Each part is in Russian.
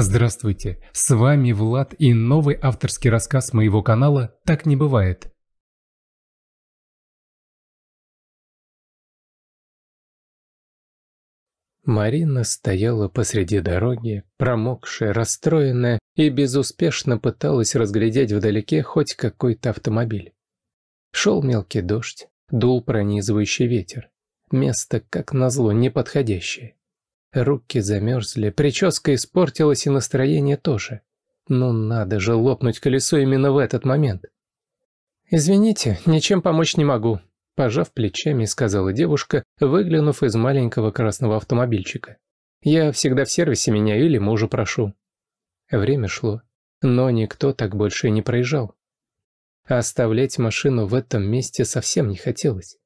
Здравствуйте, с вами Влад и новый авторский рассказ моего канала «Так не бывает». Марина стояла посреди дороги, промокшая, расстроенная и безуспешно пыталась разглядеть вдалеке хоть какой-то автомобиль. Шел мелкий дождь, дул пронизывающий ветер. Место, как назло, неподходящее. Руки замерзли, прическа испортилась и настроение тоже. Ну надо же лопнуть колесо именно в этот момент. «Извините, ничем помочь не могу», – пожав плечами, сказала девушка, выглянув из маленького красного автомобильчика. «Я всегда в сервисе меняю или мужа прошу». Время шло, но никто так больше и не проезжал. Оставлять машину в этом месте совсем не хотелось.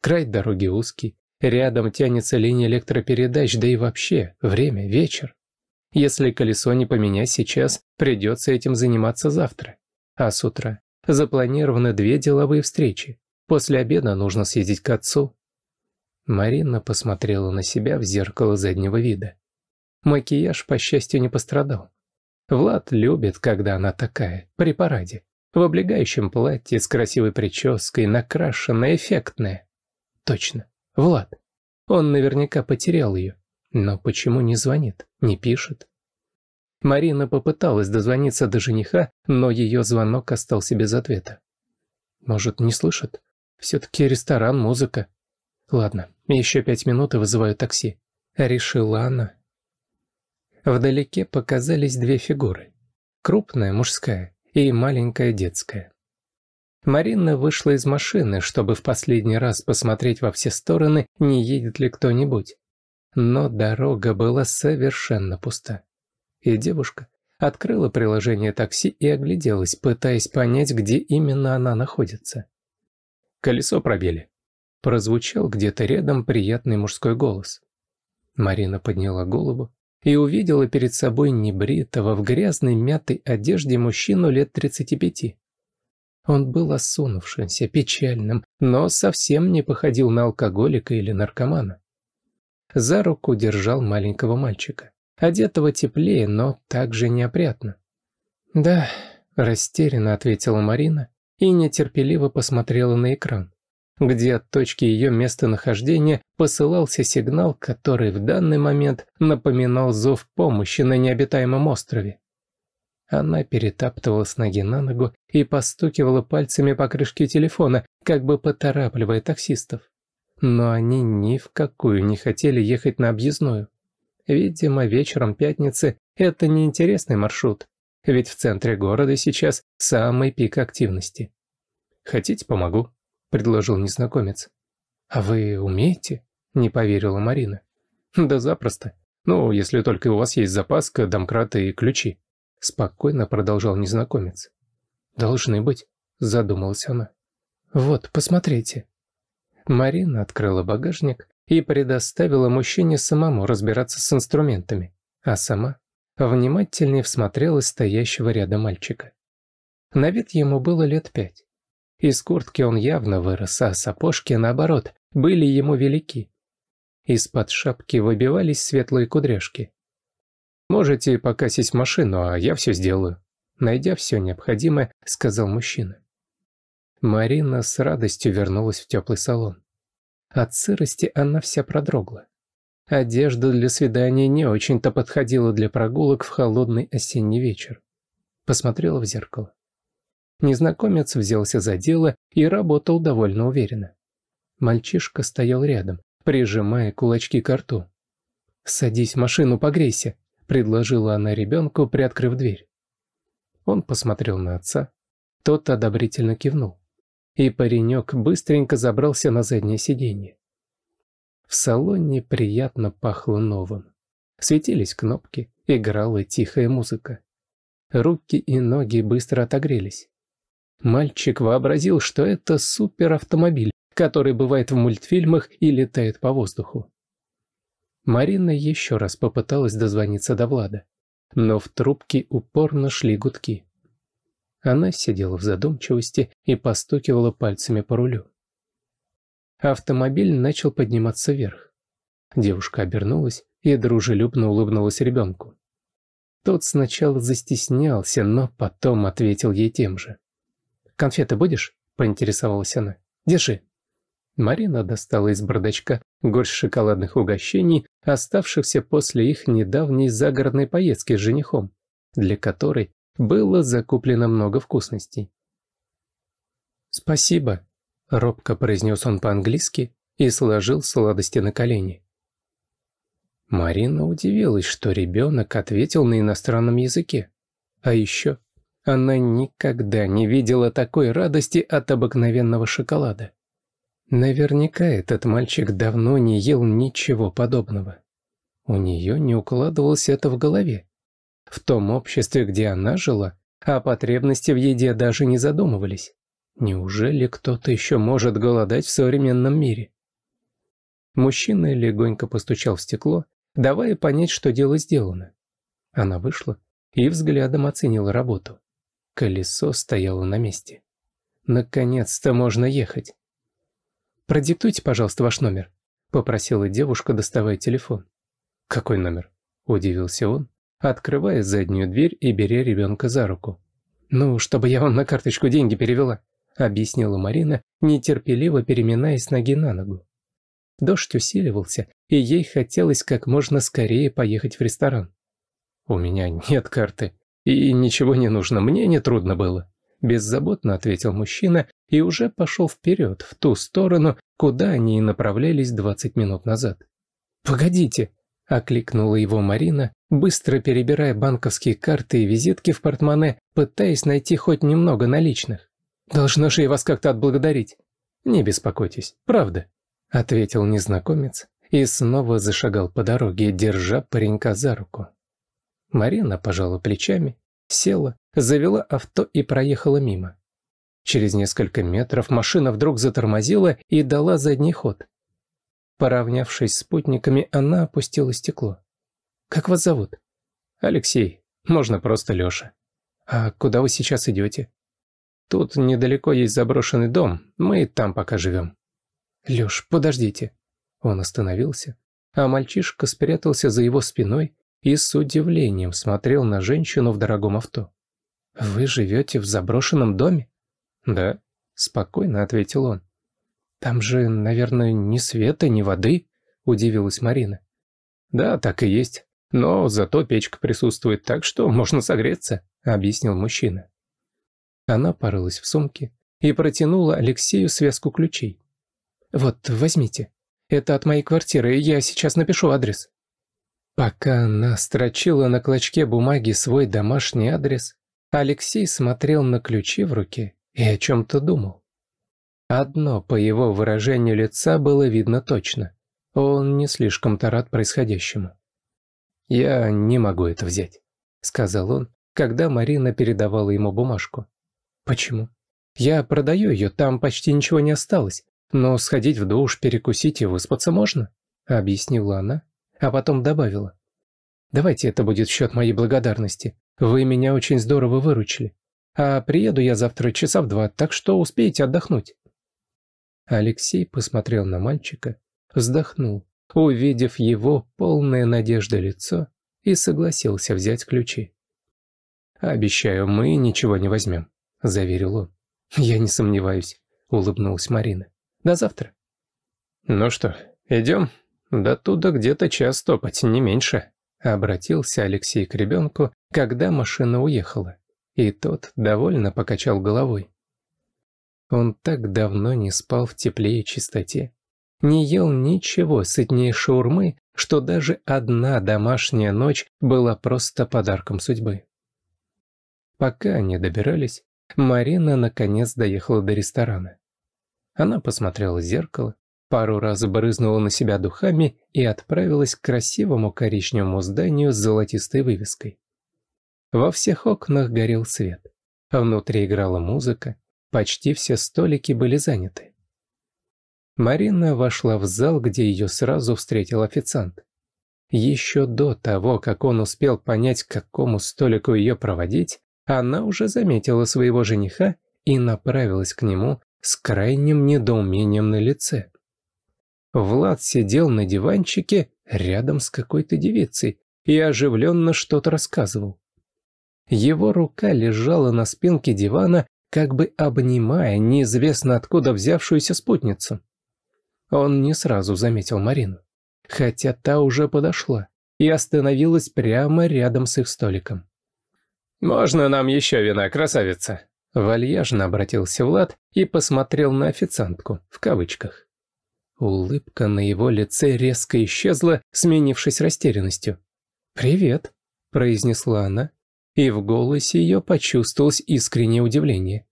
Край дороги узкий, Рядом тянется линия электропередач, да и вообще, время, вечер. Если колесо не поменять сейчас, придется этим заниматься завтра. А с утра запланированы две деловые встречи. После обеда нужно съездить к отцу. Марина посмотрела на себя в зеркало заднего вида. Макияж, по счастью, не пострадал. Влад любит, когда она такая, при параде. В облегающем платье, с красивой прической, накрашенная, эффектная. Точно. Влад. Он наверняка потерял ее. Но почему не звонит, не пишет? Марина попыталась дозвониться до жениха, но ее звонок остался без ответа. Может, не слышит? Все-таки ресторан, музыка. Ладно, еще пять минут и вызываю такси. Решила она. Вдалеке показались две фигуры. Крупная мужская и маленькая детская. Марина вышла из машины, чтобы в последний раз посмотреть во все стороны, не едет ли кто-нибудь. Но дорога была совершенно пуста. И девушка открыла приложение такси и огляделась, пытаясь понять, где именно она находится. «Колесо пробили», — прозвучал где-то рядом приятный мужской голос. Марина подняла голову и увидела перед собой небритого в грязной мятой одежде мужчину лет 35. Он был осунувшимся, печальным, но совсем не походил на алкоголика или наркомана. За руку держал маленького мальчика, одетого теплее, но также неопрятно. «Да», — растерянно ответила Марина и нетерпеливо посмотрела на экран, где от точки ее местонахождения посылался сигнал, который в данный момент напоминал зов помощи на необитаемом острове. Она перетаптывала с ноги на ногу и постукивала пальцами по крышке телефона, как бы поторапливая таксистов. Но они ни в какую не хотели ехать на объездную. Видимо, вечером пятницы это неинтересный маршрут, ведь в центре города сейчас самый пик активности. «Хотите, помогу?» – предложил незнакомец. «А вы умеете?» – не поверила Марина. «Да запросто. Ну, если только у вас есть запаска, домкраты и ключи». Спокойно продолжал незнакомец. «Должны быть», — задумалась она. «Вот, посмотрите». Марина открыла багажник и предоставила мужчине самому разбираться с инструментами, а сама внимательнее всмотрелась стоящего рядом мальчика. На вид ему было лет пять. Из куртки он явно вырос, а сапожки, наоборот, были ему велики. Из-под шапки выбивались светлые кудряшки. «Можете покосить машину, а я все сделаю», — найдя все необходимое, сказал мужчина. Марина с радостью вернулась в теплый салон. От сырости она вся продрогла. Одежда для свидания не очень-то подходила для прогулок в холодный осенний вечер. Посмотрела в зеркало. Незнакомец взялся за дело и работал довольно уверенно. Мальчишка стоял рядом, прижимая кулачки к рту. «Садись в машину, погрейся», предложила она ребенку, приоткрыв дверь. Он посмотрел на отца. Тот одобрительно кивнул. И паренек быстренько забрался на заднее сиденье. В салоне приятно пахло новым. Светились кнопки, играла тихая музыка. Руки и ноги быстро отогрелись. Мальчик вообразил, что это суперавтомобиль, который бывает в мультфильмах и летает по воздуху. Марина еще раз попыталась дозвониться до Влада, но в трубке упорно шли гудки. Она сидела в задумчивости и постукивала пальцами по рулю. Автомобиль начал подниматься вверх. Девушка обернулась и дружелюбно улыбнулась ребенку. Тот сначала застеснялся, но потом ответил ей тем же. «Конфеты будешь?» – поинтересовалась она. «Держи». Марина достала из бардачка горсть шоколадных угощений, оставшихся после их недавней загородной поездки с женихом, для которой было закуплено много вкусностей. «Спасибо», — робко произнес он по-английски и сложил сладости на колени. Марина удивилась, что ребенок ответил на иностранном языке. А еще она никогда не видела такой радости от обыкновенного шоколада. Наверняка этот мальчик давно не ел ничего подобного. У нее не укладывалось это в голове. В том обществе, где она жила, о потребности в еде даже не задумывались. Неужели кто-то еще может голодать в современном мире? Мужчина легонько постучал в стекло, давая понять, что дело сделано. Она вышла и взглядом оценила работу. Колесо стояло на месте. Наконец-то можно ехать. «Продиктуйте, пожалуйста, ваш номер», — попросила девушка, доставая телефон. «Какой номер?» — удивился он, открывая заднюю дверь и беря ребенка за руку. «Ну, чтобы я вам на карточку деньги перевела», — объяснила Марина, нетерпеливо переминаясь ноги на ногу. Дождь усиливался, и ей хотелось как можно скорее поехать в ресторан. «У меня нет карты, и ничего не нужно, мне не трудно было» беззаботно ответил мужчина и уже пошел вперед, в ту сторону, куда они и направлялись 20 минут назад. «Погодите!» – окликнула его Марина, быстро перебирая банковские карты и визитки в портмоне, пытаясь найти хоть немного наличных. «Должна же я вас как-то отблагодарить!» «Не беспокойтесь, правда», – ответил незнакомец и снова зашагал по дороге, держа паренька за руку. Марина пожала плечами села, завела авто и проехала мимо. Через несколько метров машина вдруг затормозила и дала задний ход. Поравнявшись с спутниками, она опустила стекло. «Как вас зовут?» «Алексей. Можно просто Лёша». «А куда вы сейчас идете?» «Тут недалеко есть заброшенный дом. Мы там пока живем». «Лёш, подождите». Он остановился, а мальчишка спрятался за его спиной, и с удивлением смотрел на женщину в дорогом авто. «Вы живете в заброшенном доме?» «Да», — спокойно ответил он. «Там же, наверное, ни света, ни воды?» — удивилась Марина. «Да, так и есть. Но зато печка присутствует так, что можно согреться», — объяснил мужчина. Она порылась в сумке и протянула Алексею связку ключей. «Вот, возьмите. Это от моей квартиры, я сейчас напишу адрес». Пока она строчила на клочке бумаги свой домашний адрес, Алексей смотрел на ключи в руке и о чем-то думал. Одно по его выражению лица было видно точно. Он не слишком-то рад происходящему. «Я не могу это взять», — сказал он, когда Марина передавала ему бумажку. «Почему?» «Я продаю ее, там почти ничего не осталось, но сходить в душ, перекусить и выспаться можно», — объяснила она, а потом добавила. «Давайте это будет в счет моей благодарности. Вы меня очень здорово выручили. А приеду я завтра часа в два, так что успеете отдохнуть». Алексей посмотрел на мальчика, вздохнул, увидев его полное надежды лицо, и согласился взять ключи. «Обещаю, мы ничего не возьмем», — заверил он. «Я не сомневаюсь», — улыбнулась Марина. «До завтра». «Ну что, идем?» До туда где-то час топать, не меньше. Обратился Алексей к ребенку, когда машина уехала. И тот довольно покачал головой. Он так давно не спал в тепле и чистоте. Не ел ничего сытнее шаурмы, что даже одна домашняя ночь была просто подарком судьбы. Пока они добирались, Марина наконец доехала до ресторана. Она посмотрела в зеркало, пару раз брызнула на себя духами и отправилась к красивому коричневому зданию с золотистой вывеской. Во всех окнах горел свет. Внутри играла музыка, почти все столики были заняты. Марина вошла в зал, где ее сразу встретил официант. Еще до того, как он успел понять, к какому столику ее проводить, она уже заметила своего жениха и направилась к нему с крайним недоумением на лице. Влад сидел на диванчике рядом с какой-то девицей и оживленно что-то рассказывал. Его рука лежала на спинке дивана, как бы обнимая неизвестно откуда взявшуюся спутницу. Он не сразу заметил Марину, хотя та уже подошла и остановилась прямо рядом с их столиком. «Можно нам еще вина, красавица?» Вальяжно обратился Влад и посмотрел на официантку, в кавычках. Улыбка на его лице резко исчезла, сменившись растерянностью. «Привет», — произнесла она, и в голосе ее почувствовалось искреннее удивление.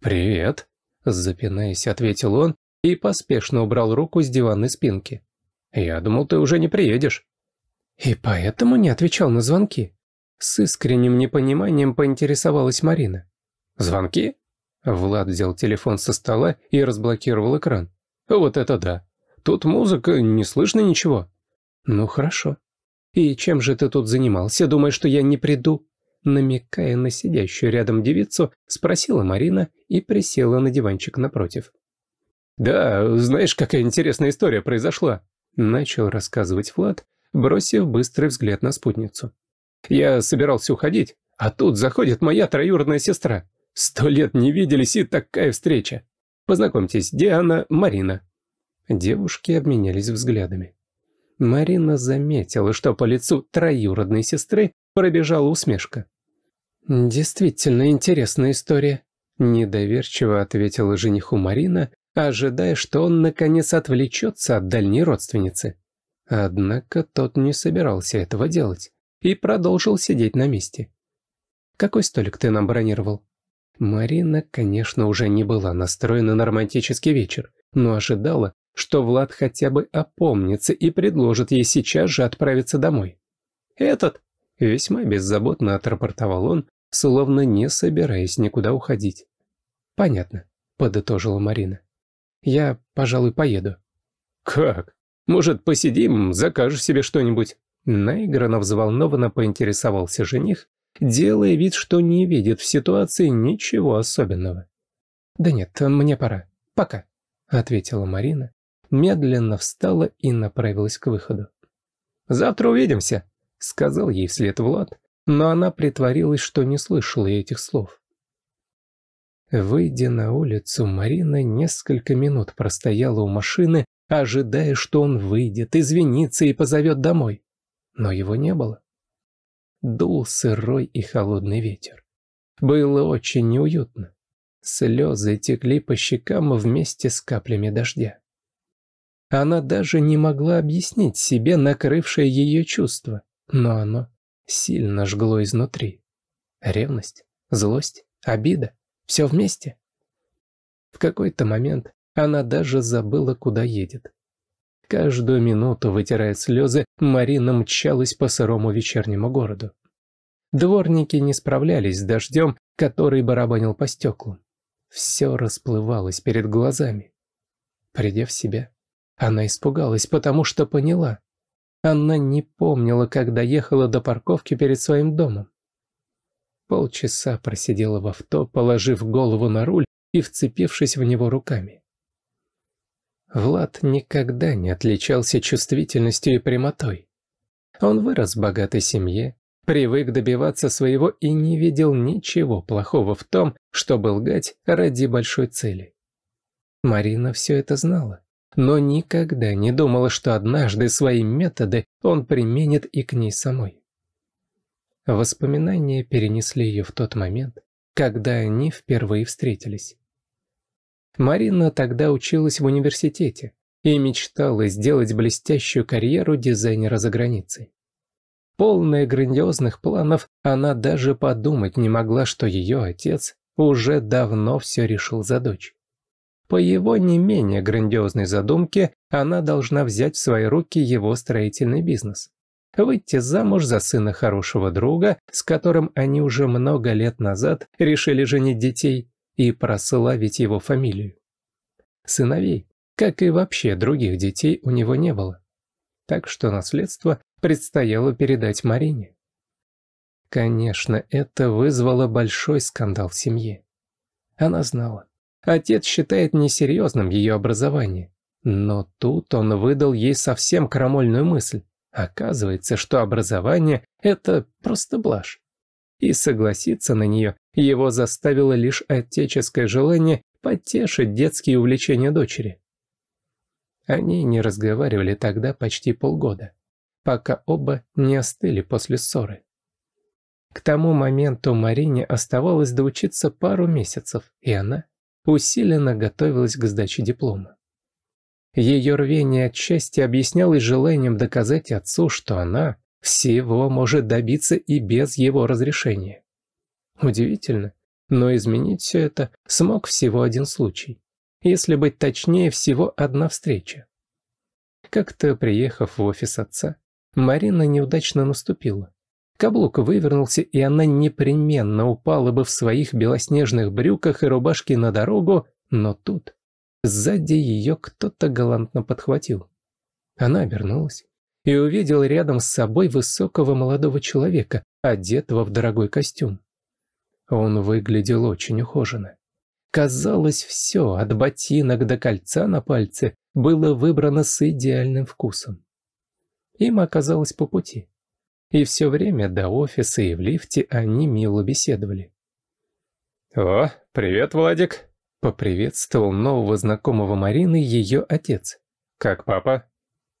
«Привет», — запинаясь, ответил он и поспешно убрал руку с диванной спинки. «Я думал, ты уже не приедешь». «И поэтому не отвечал на звонки?» С искренним непониманием поинтересовалась Марина. «Звонки?» Влад взял телефон со стола и разблокировал экран. Вот это да. Тут музыка, не слышно ничего. Ну хорошо. И чем же ты тут занимался, думая, что я не приду? Намекая на сидящую рядом девицу, спросила Марина и присела на диванчик напротив. «Да, знаешь, какая интересная история произошла», — начал рассказывать Влад, бросив быстрый взгляд на спутницу. «Я собирался уходить, а тут заходит моя троюродная сестра. Сто лет не виделись, и такая встреча!» Познакомьтесь, Диана, Марина». Девушки обменялись взглядами. Марина заметила, что по лицу троюродной сестры пробежала усмешка. «Действительно интересная история», — недоверчиво ответила жениху Марина, ожидая, что он наконец отвлечется от дальней родственницы. Однако тот не собирался этого делать и продолжил сидеть на месте. «Какой столик ты нам бронировал?» Марина, конечно, уже не была настроена на романтический вечер, но ожидала, что Влад хотя бы опомнится и предложит ей сейчас же отправиться домой. «Этот!» — весьма беззаботно отрапортовал он, словно не собираясь никуда уходить. «Понятно», — подытожила Марина. «Я, пожалуй, поеду». «Как? Может, посидим, закажешь себе что-нибудь?» Наигранно взволнованно поинтересовался жених, делая вид, что не видит в ситуации ничего особенного. «Да нет, мне пора. Пока», — ответила Марина, медленно встала и направилась к выходу. «Завтра увидимся», — сказал ей вслед Влад, но она притворилась, что не слышала этих слов. Выйдя на улицу, Марина несколько минут простояла у машины, ожидая, что он выйдет, извинится и позовет домой. Но его не было дул сырой и холодный ветер. Было очень неуютно. Слезы текли по щекам вместе с каплями дождя. Она даже не могла объяснить себе накрывшее ее чувство, но оно сильно жгло изнутри. Ревность, злость, обида — все вместе. В какой-то момент она даже забыла, куда едет. Каждую минуту, вытирая слезы, Марина мчалась по сырому вечернему городу. Дворники не справлялись с дождем, который барабанил по стеклу. Все расплывалось перед глазами. Придя в себя, она испугалась, потому что поняла. Она не помнила, как доехала до парковки перед своим домом. Полчаса просидела в авто, положив голову на руль и вцепившись в него руками. Влад никогда не отличался чувствительностью и прямотой. Он вырос в богатой семье, привык добиваться своего и не видел ничего плохого в том, чтобы лгать ради большой цели. Марина все это знала, но никогда не думала, что однажды свои методы он применит и к ней самой. Воспоминания перенесли ее в тот момент, когда они впервые встретились. Марина тогда училась в университете и мечтала сделать блестящую карьеру дизайнера за границей. Полная грандиозных планов, она даже подумать не могла, что ее отец уже давно все решил за дочь. По его не менее грандиозной задумке, она должна взять в свои руки его строительный бизнес. Выйти замуж за сына хорошего друга, с которым они уже много лет назад решили женить детей, и прославить его фамилию. Сыновей, как и вообще других детей, у него не было. Так что наследство предстояло передать Марине. Конечно, это вызвало большой скандал в семье. Она знала. Отец считает несерьезным ее образование. Но тут он выдал ей совсем крамольную мысль. Оказывается, что образование – это просто блажь и согласиться на нее его заставило лишь отеческое желание потешить детские увлечения дочери. Они не разговаривали тогда почти полгода, пока оба не остыли после ссоры. К тому моменту Марине оставалось доучиться пару месяцев, и она усиленно готовилась к сдаче диплома. Ее рвение отчасти объяснялось желанием доказать отцу, что она всего может добиться и без его разрешения. Удивительно, но изменить все это смог всего один случай. Если быть точнее, всего одна встреча. Как-то приехав в офис отца, Марина неудачно наступила. Каблук вывернулся, и она непременно упала бы в своих белоснежных брюках и рубашке на дорогу, но тут сзади ее кто-то галантно подхватил. Она обернулась и увидел рядом с собой высокого молодого человека, одетого в дорогой костюм. Он выглядел очень ухоженно. Казалось, все, от ботинок до кольца на пальце, было выбрано с идеальным вкусом. Им оказалось по пути. И все время до офиса и в лифте они мило беседовали. «О, привет, Владик!» — поприветствовал нового знакомого Марины ее отец. «Как папа?»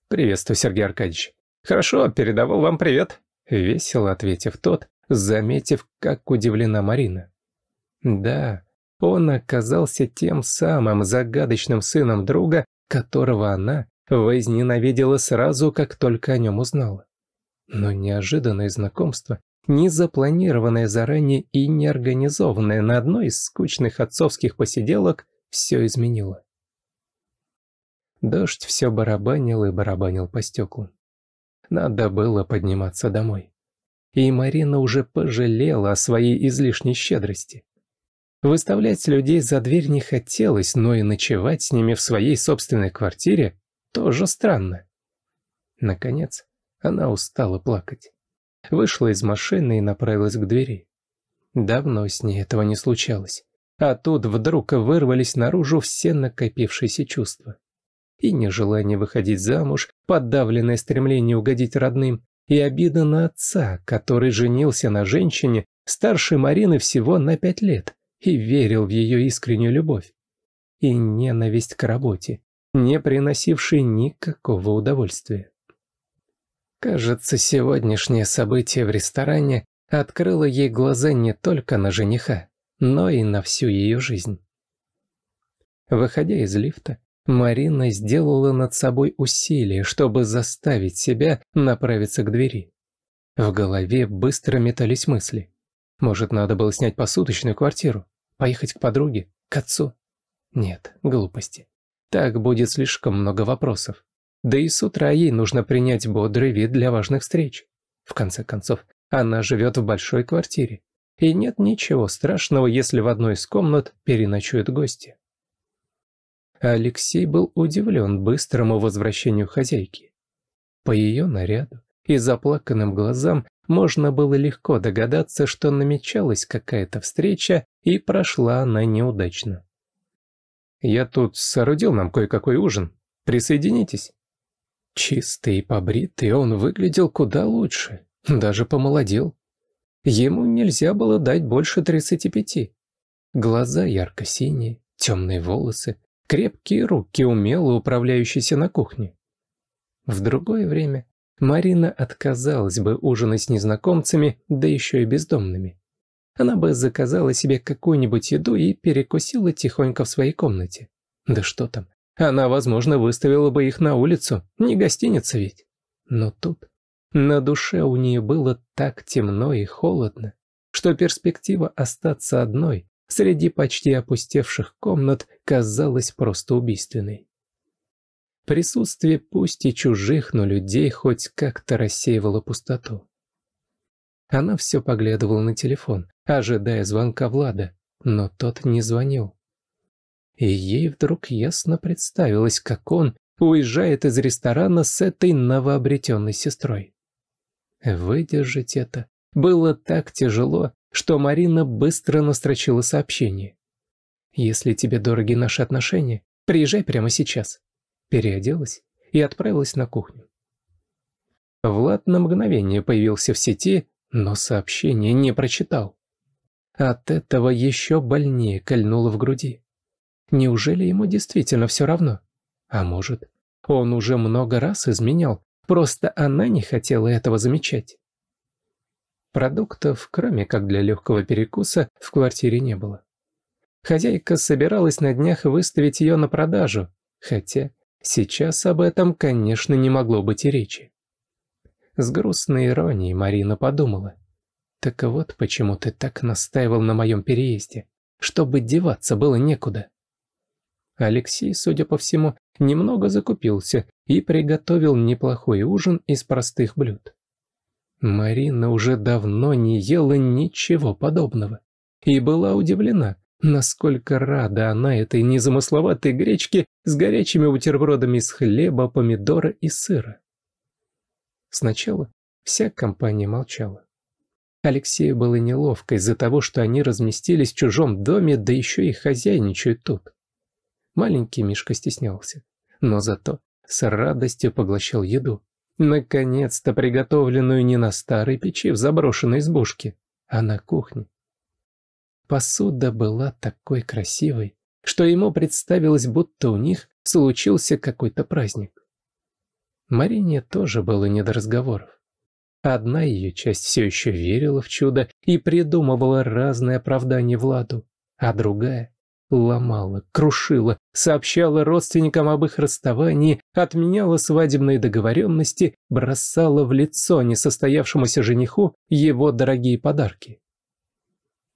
«Приветствую, Сергей Аркадьевич». «Хорошо, передавал вам привет», — весело ответив тот, заметив, как удивлена Марина. «Да, он оказался тем самым загадочным сыном друга, которого она возненавидела сразу, как только о нем узнала. Но неожиданное знакомство, не запланированное заранее и неорганизованное на одной из скучных отцовских посиделок, все изменило. Дождь все барабанил и барабанил по стеклу. Надо было подниматься домой. И Марина уже пожалела о своей излишней щедрости. Выставлять людей за дверь не хотелось, но и ночевать с ними в своей собственной квартире тоже странно. Наконец, она устала плакать. Вышла из машины и направилась к двери. Давно с ней этого не случалось. А тут вдруг вырвались наружу все накопившиеся чувства и нежелание выходить замуж, подавленное стремление угодить родным, и обида на отца, который женился на женщине, старше Марины всего на пять лет, и верил в ее искреннюю любовь. И ненависть к работе, не приносившей никакого удовольствия. Кажется, сегодняшнее событие в ресторане открыло ей глаза не только на жениха, но и на всю ее жизнь. Выходя из лифта, Марина сделала над собой усилие, чтобы заставить себя направиться к двери. В голове быстро метались мысли. Может, надо было снять посуточную квартиру? Поехать к подруге? К отцу? Нет, глупости. Так будет слишком много вопросов. Да и с утра ей нужно принять бодрый вид для важных встреч. В конце концов, она живет в большой квартире. И нет ничего страшного, если в одной из комнат переночуют гости. А Алексей был удивлен быстрому возвращению хозяйки. По ее наряду и заплаканным глазам можно было легко догадаться, что намечалась какая-то встреча, и прошла она неудачно. «Я тут соорудил нам кое-какой ужин. Присоединитесь». Чистый и побритый он выглядел куда лучше, даже помолодел. Ему нельзя было дать больше тридцати пяти. Глаза ярко-синие, темные волосы, крепкие руки, умело управляющиеся на кухне. В другое время Марина отказалась бы ужинать с незнакомцами, да еще и бездомными. Она бы заказала себе какую-нибудь еду и перекусила тихонько в своей комнате. Да что там, она, возможно, выставила бы их на улицу, не гостиница ведь. Но тут на душе у нее было так темно и холодно, что перспектива остаться одной среди почти опустевших комнат казалась просто убийственной. Присутствие пусть и чужих, но людей хоть как-то рассеивало пустоту. Она все поглядывала на телефон, ожидая звонка Влада, но тот не звонил. И ей вдруг ясно представилось, как он уезжает из ресторана с этой новообретенной сестрой. Выдержать это было так тяжело, что Марина быстро настрочила сообщение. «Если тебе дороги наши отношения, приезжай прямо сейчас». Переоделась и отправилась на кухню. Влад на мгновение появился в сети, но сообщение не прочитал. От этого еще больнее кольнуло в груди. Неужели ему действительно все равно? А может, он уже много раз изменял, просто она не хотела этого замечать. Продуктов, кроме как для легкого перекуса, в квартире не было. Хозяйка собиралась на днях выставить ее на продажу, хотя сейчас об этом, конечно, не могло быть и речи. С грустной иронией Марина подумала. «Так вот почему ты так настаивал на моем переезде, чтобы деваться было некуда». Алексей, судя по всему, немного закупился и приготовил неплохой ужин из простых блюд. Марина уже давно не ела ничего подобного и была удивлена, насколько рада она этой незамысловатой гречке с горячими бутербродами из хлеба, помидора и сыра. Сначала вся компания молчала. Алексею было неловко из-за того, что они разместились в чужом доме, да еще и хозяйничают тут. Маленький Мишка стеснялся, но зато с радостью поглощал еду. Наконец-то приготовленную не на старой печи в заброшенной избушке, а на кухне. Посуда была такой красивой, что ему представилось, будто у них случился какой-то праздник. Марине тоже было не до разговоров. Одна ее часть все еще верила в чудо и придумывала разные оправдания Владу, а другая ломала, крушила, сообщала родственникам об их расставании, отменяла свадебные договоренности, бросала в лицо несостоявшемуся жениху его дорогие подарки.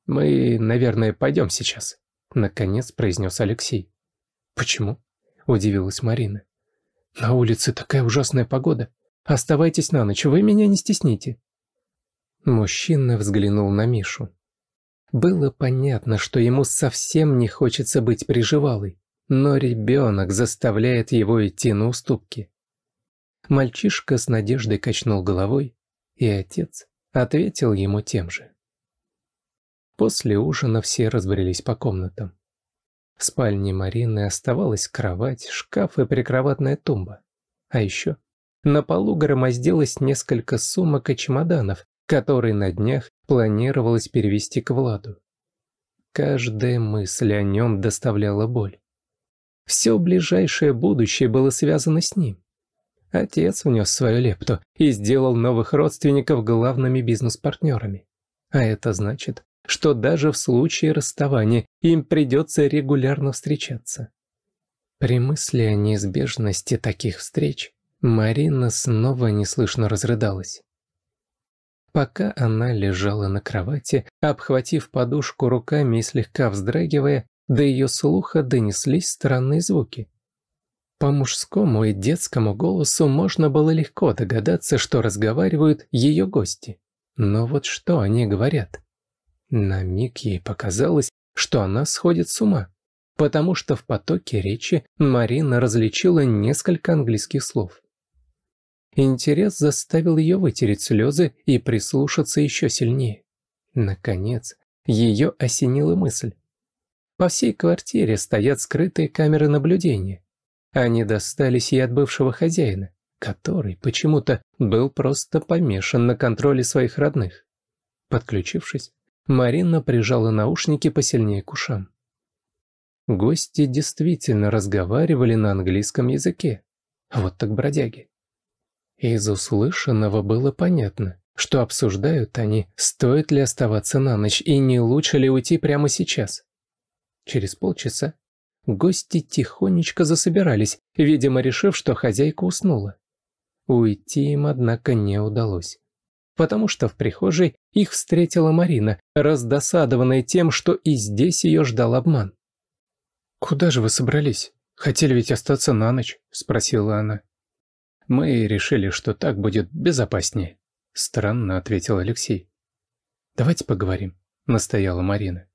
«Мы, наверное, пойдем сейчас», — наконец произнес Алексей. «Почему?» — удивилась Марина. «На улице такая ужасная погода. Оставайтесь на ночь, вы меня не стесните». Мужчина взглянул на Мишу. Было понятно, что ему совсем не хочется быть приживалой, но ребенок заставляет его идти на уступки. Мальчишка с надеждой качнул головой, и отец ответил ему тем же. После ужина все разбрелись по комнатам. В спальне Марины оставалась кровать, шкаф и прикроватная тумба. А еще на полу громоздилось несколько сумок и чемоданов, который на днях планировалось перевести к Владу. Каждая мысль о нем доставляла боль. Все ближайшее будущее было связано с ним. Отец внес свою лепту и сделал новых родственников главными бизнес-партнерами. А это значит, что даже в случае расставания им придется регулярно встречаться. При мысли о неизбежности таких встреч Марина снова неслышно разрыдалась. Пока она лежала на кровати, обхватив подушку руками и слегка вздрагивая, до ее слуха донеслись странные звуки. По мужскому и детскому голосу можно было легко догадаться, что разговаривают ее гости. Но вот что они говорят? На миг ей показалось, что она сходит с ума, потому что в потоке речи Марина различила несколько английских слов. Интерес заставил ее вытереть слезы и прислушаться еще сильнее. Наконец, ее осенила мысль. По всей квартире стоят скрытые камеры наблюдения. Они достались ей от бывшего хозяина, который почему-то был просто помешан на контроле своих родных. Подключившись, Марина прижала наушники посильнее к ушам. Гости действительно разговаривали на английском языке. Вот так бродяги. Из услышанного было понятно, что обсуждают они, стоит ли оставаться на ночь и не лучше ли уйти прямо сейчас. Через полчаса гости тихонечко засобирались, видимо, решив, что хозяйка уснула. Уйти им, однако, не удалось. Потому что в прихожей их встретила Марина, раздосадованная тем, что и здесь ее ждал обман. «Куда же вы собрались? Хотели ведь остаться на ночь?» – спросила она. Мы решили, что так будет безопаснее. Странно ответил Алексей. Давайте поговорим, настояла Марина.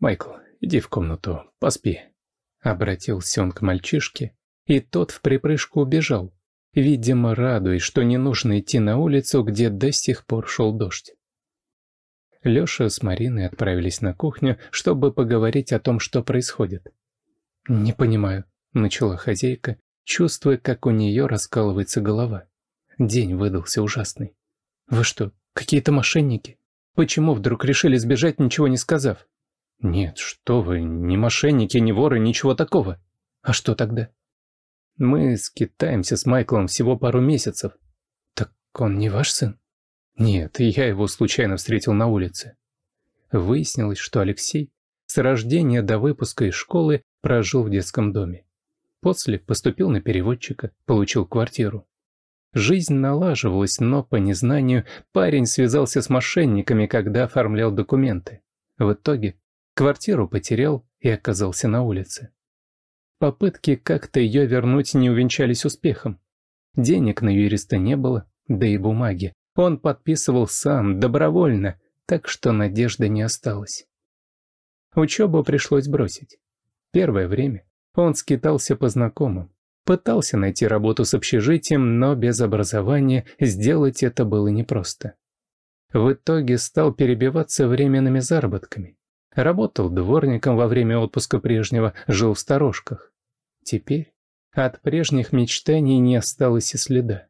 Майкл, иди в комнату, поспи. Обратился он к мальчишке, и тот в припрыжку убежал, видимо, радуясь, что не нужно идти на улицу, где до сих пор шел дождь. Леша с Мариной отправились на кухню, чтобы поговорить о том, что происходит. «Не понимаю», — начала хозяйка, чувствуя, как у нее раскалывается голова. День выдался ужасный. «Вы что, какие-то мошенники? Почему вдруг решили сбежать, ничего не сказав?» «Нет, что вы, не мошенники, не воры, ничего такого. А что тогда?» «Мы скитаемся с Майклом всего пару месяцев». «Так он не ваш сын?» «Нет, я его случайно встретил на улице». Выяснилось, что Алексей с рождения до выпуска из школы прожил в детском доме. После поступил на переводчика, получил квартиру. Жизнь налаживалась, но по незнанию парень связался с мошенниками, когда оформлял документы. В итоге квартиру потерял и оказался на улице. Попытки как-то ее вернуть не увенчались успехом. Денег на юриста не было, да и бумаги. Он подписывал сам, добровольно, так что надежды не осталось. Учебу пришлось бросить. Первое время он скитался по знакомым. Пытался найти работу с общежитием, но без образования сделать это было непросто. В итоге стал перебиваться временными заработками. Работал дворником во время отпуска прежнего, жил в сторожках. Теперь от прежних мечтаний не осталось и следа.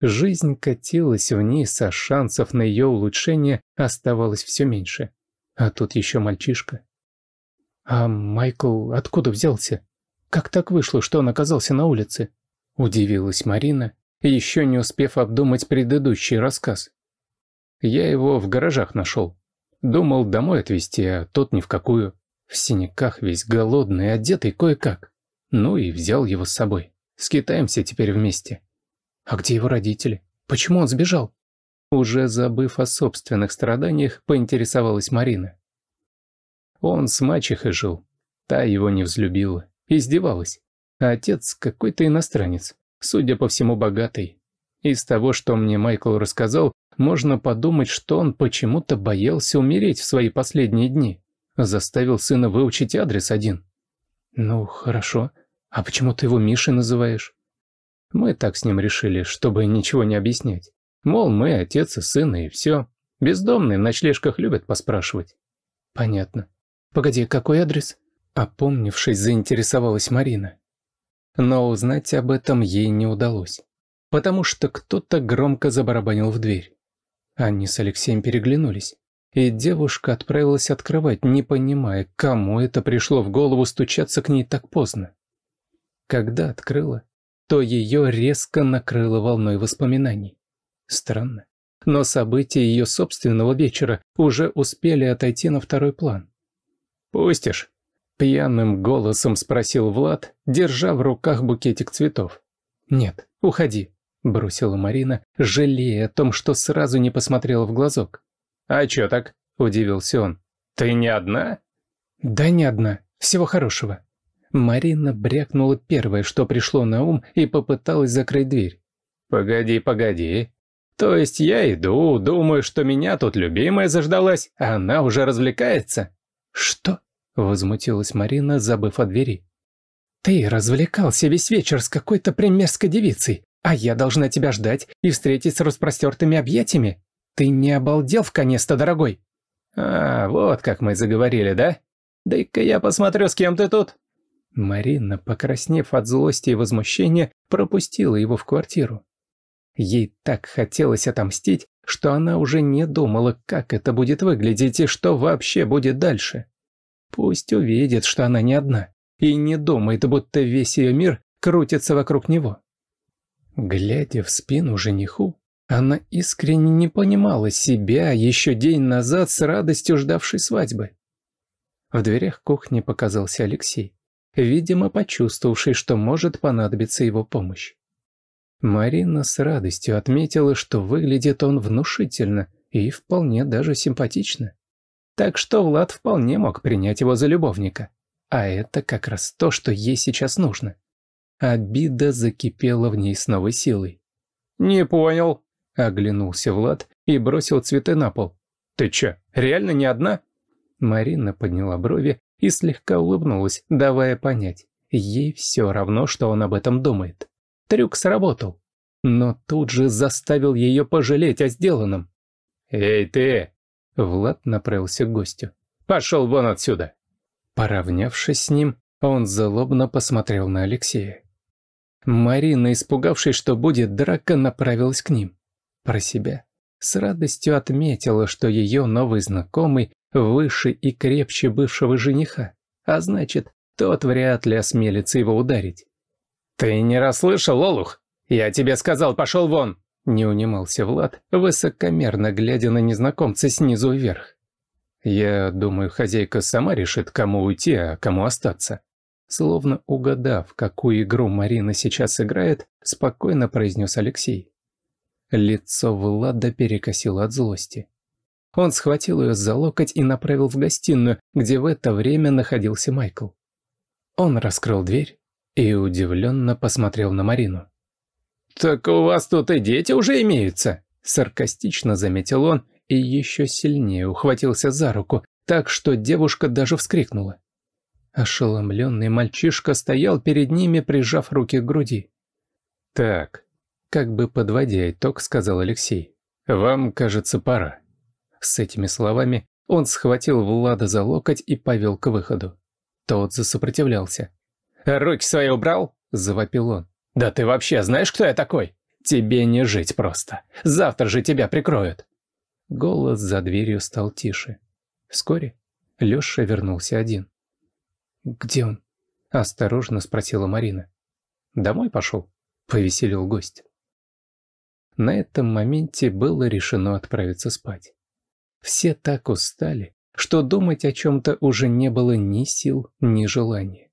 Жизнь катилась вниз, а шансов на ее улучшение оставалось все меньше. А тут еще мальчишка. «А Майкл откуда взялся? Как так вышло, что он оказался на улице?» Удивилась Марина, еще не успев обдумать предыдущий рассказ. «Я его в гаражах нашел. Думал домой отвезти, а тот ни в какую. В синяках весь голодный, одетый кое-как. Ну и взял его с собой. Скитаемся теперь вместе». «А где его родители? Почему он сбежал?» Уже забыв о собственных страданиях, поинтересовалась Марина. Он с мачехой жил. Та его не взлюбила. Издевалась. А отец какой-то иностранец. Судя по всему, богатый. Из того, что мне Майкл рассказал, можно подумать, что он почему-то боялся умереть в свои последние дни. Заставил сына выучить адрес один. «Ну, хорошо. А почему ты его Мишей называешь?» Мы так с ним решили, чтобы ничего не объяснять. Мол, мы отец и сын, и все. Бездомные в ночлежках любят поспрашивать. Понятно. Погоди, какой адрес? Опомнившись, заинтересовалась Марина. Но узнать об этом ей не удалось, потому что кто-то громко забарабанил в дверь. Они с Алексеем переглянулись, и девушка отправилась открывать, не понимая, кому это пришло в голову стучаться к ней так поздно. Когда открыла, то ее резко накрыло волной воспоминаний. Странно, но события ее собственного вечера уже успели отойти на второй план. «Пустишь?» – пьяным голосом спросил Влад, держа в руках букетик цветов. «Нет, уходи», – бросила Марина, жалея о том, что сразу не посмотрела в глазок. «А чё так?» – удивился он. «Ты не одна?» «Да не одна. Всего хорошего». Марина брякнула первое, что пришло на ум, и попыталась закрыть дверь. «Погоди, погоди. То есть я иду, думаю, что меня тут любимая заждалась, а она уже развлекается?» «Что?» – возмутилась Марина, забыв о двери. «Ты развлекался весь вечер с какой-то примерской девицей, а я должна тебя ждать и встретить с распростертыми объятиями. Ты не обалдел в конец-то, дорогой?» «А, вот как мы заговорили, да? Дай-ка я посмотрю, с кем ты тут!» Марина, покраснев от злости и возмущения, пропустила его в квартиру. Ей так хотелось отомстить, что она уже не думала, как это будет выглядеть и что вообще будет дальше. Пусть увидит, что она не одна, и не думает, будто весь ее мир крутится вокруг него. Глядя в спину жениху, она искренне не понимала себя, еще день назад с радостью ждавшей свадьбы. В дверях кухни показался Алексей, видимо, почувствовавший, что может понадобиться его помощь. Марина с радостью отметила, что выглядит он внушительно и вполне даже симпатично. Так что Влад вполне мог принять его за любовника. А это как раз то, что ей сейчас нужно. Обида закипела в ней с новой силой. «Не понял», — оглянулся Влад и бросил цветы на пол. «Ты чё, реально не одна?» Марина подняла брови и слегка улыбнулась, давая понять. Ей все равно, что он об этом думает. Трюк сработал, но тут же заставил ее пожалеть о сделанном. «Эй, ты!» Влад направился к гостю. «Пошел вон отсюда!» Поравнявшись с ним, он злобно посмотрел на Алексея. Марина, испугавшись, что будет драка, направилась к ним. Про себя. С радостью отметила, что ее новый знакомый выше и крепче бывшего жениха, а значит, тот вряд ли осмелится его ударить. «Ты не расслышал, Олух? Я тебе сказал, пошел вон!» Не унимался Влад, высокомерно глядя на незнакомца снизу вверх. «Я думаю, хозяйка сама решит, кому уйти, а кому остаться». Словно угадав, какую игру Марина сейчас играет, спокойно произнес Алексей. Лицо Влада перекосило от злости. Он схватил ее за локоть и направил в гостиную, где в это время находился Майкл. Он раскрыл дверь, и удивленно посмотрел на Марину. «Так у вас тут и дети уже имеются!» Саркастично заметил он и еще сильнее ухватился за руку, так что девушка даже вскрикнула. Ошеломленный мальчишка стоял перед ними, прижав руки к груди. «Так», — как бы подводя итог, сказал Алексей, — «вам, кажется, пора». С этими словами он схватил Влада за локоть и повел к выходу. Тот засопротивлялся. «Руки свои убрал?» – завопил он. «Да ты вообще знаешь, кто я такой? Тебе не жить просто. Завтра же тебя прикроют». Голос за дверью стал тише. Вскоре Леша вернулся один. «Где он?» – осторожно спросила Марина. «Домой пошел», – повеселил гость. На этом моменте было решено отправиться спать. Все так устали, что думать о чем-то уже не было ни сил, ни желания.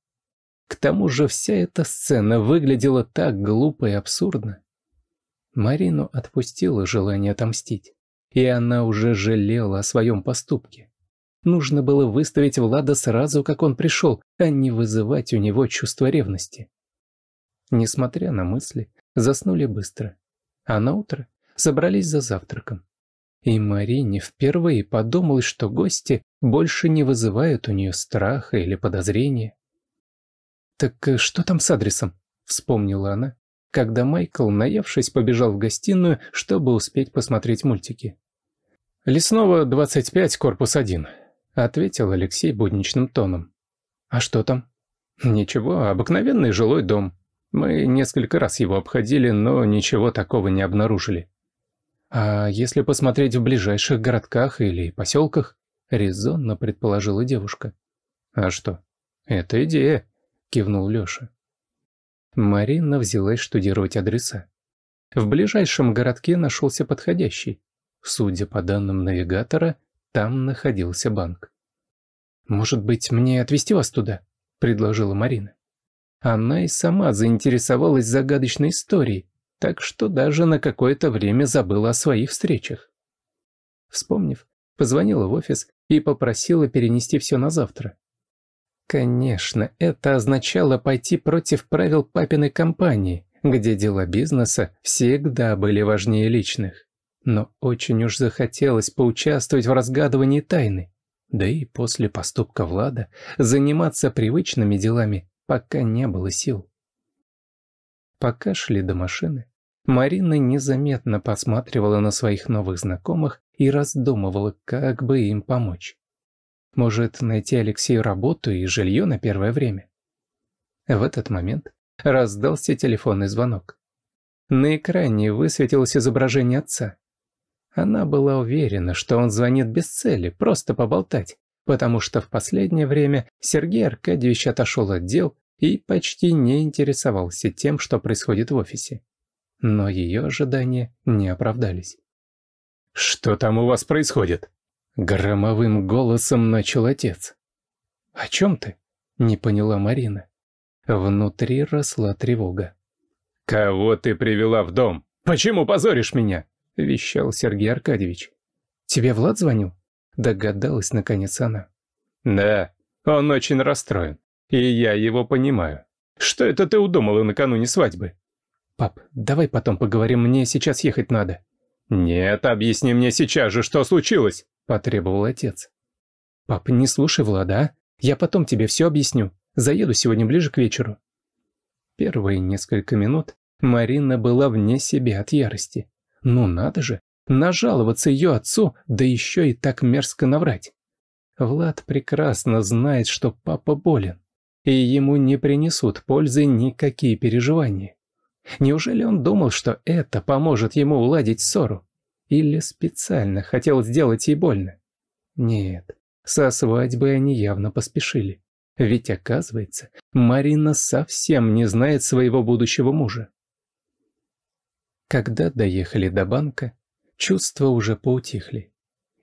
К тому же вся эта сцена выглядела так глупо и абсурдно. Марину отпустило желание отомстить, и она уже жалела о своем поступке. Нужно было выставить Влада сразу, как он пришел, а не вызывать у него чувство ревности. Несмотря на мысли, заснули быстро, а на утро собрались за завтраком. И Марине впервые подумалось, что гости больше не вызывают у нее страха или подозрения. «Так э, что там с адресом?» – вспомнила она, когда Майкл, наевшись, побежал в гостиную, чтобы успеть посмотреть мультики. «Лесного, 25, корпус 1», – ответил Алексей будничным тоном. «А что там?» «Ничего, обыкновенный жилой дом. Мы несколько раз его обходили, но ничего такого не обнаружили». «А если посмотреть в ближайших городках или поселках?» – резонно предположила девушка. «А что? Это идея. – кивнул Лёша. Марина взялась штудировать адреса. В ближайшем городке нашелся подходящий. Судя по данным навигатора, там находился банк. «Может быть, мне отвезти вас туда?» – предложила Марина. Она и сама заинтересовалась загадочной историей, так что даже на какое-то время забыла о своих встречах. Вспомнив, позвонила в офис и попросила перенести все на завтра. Конечно, это означало пойти против правил папиной компании, где дела бизнеса всегда были важнее личных. Но очень уж захотелось поучаствовать в разгадывании тайны. Да и после поступка Влада заниматься привычными делами пока не было сил. Пока шли до машины, Марина незаметно посматривала на своих новых знакомых и раздумывала, как бы им помочь. Может, найти Алексею работу и жилье на первое время? В этот момент раздался телефонный звонок. На экране высветилось изображение отца. Она была уверена, что он звонит без цели, просто поболтать, потому что в последнее время Сергей Аркадьевич отошел от дел и почти не интересовался тем, что происходит в офисе. Но ее ожидания не оправдались. «Что там у вас происходит?» Громовым голосом начал отец. «О чем ты?» — не поняла Марина. Внутри росла тревога. «Кого ты привела в дом? Почему позоришь меня?» — вещал Сергей Аркадьевич. «Тебе Влад звонил?» — догадалась наконец она. «Да, он очень расстроен, и я его понимаю. Что это ты удумала накануне свадьбы?» «Пап, давай потом поговорим, мне сейчас ехать надо». «Нет, объясни мне сейчас же, что случилось!» – потребовал отец. «Пап, не слушай Влада, Я потом тебе все объясню. Заеду сегодня ближе к вечеру». Первые несколько минут Марина была вне себя от ярости. Ну надо же, нажаловаться ее отцу, да еще и так мерзко наврать. Влад прекрасно знает, что папа болен, и ему не принесут пользы никакие переживания. Неужели он думал, что это поможет ему уладить ссору? Или специально хотел сделать ей больно? Нет, со свадьбой они явно поспешили. Ведь оказывается, Марина совсем не знает своего будущего мужа. Когда доехали до банка, чувства уже поутихли.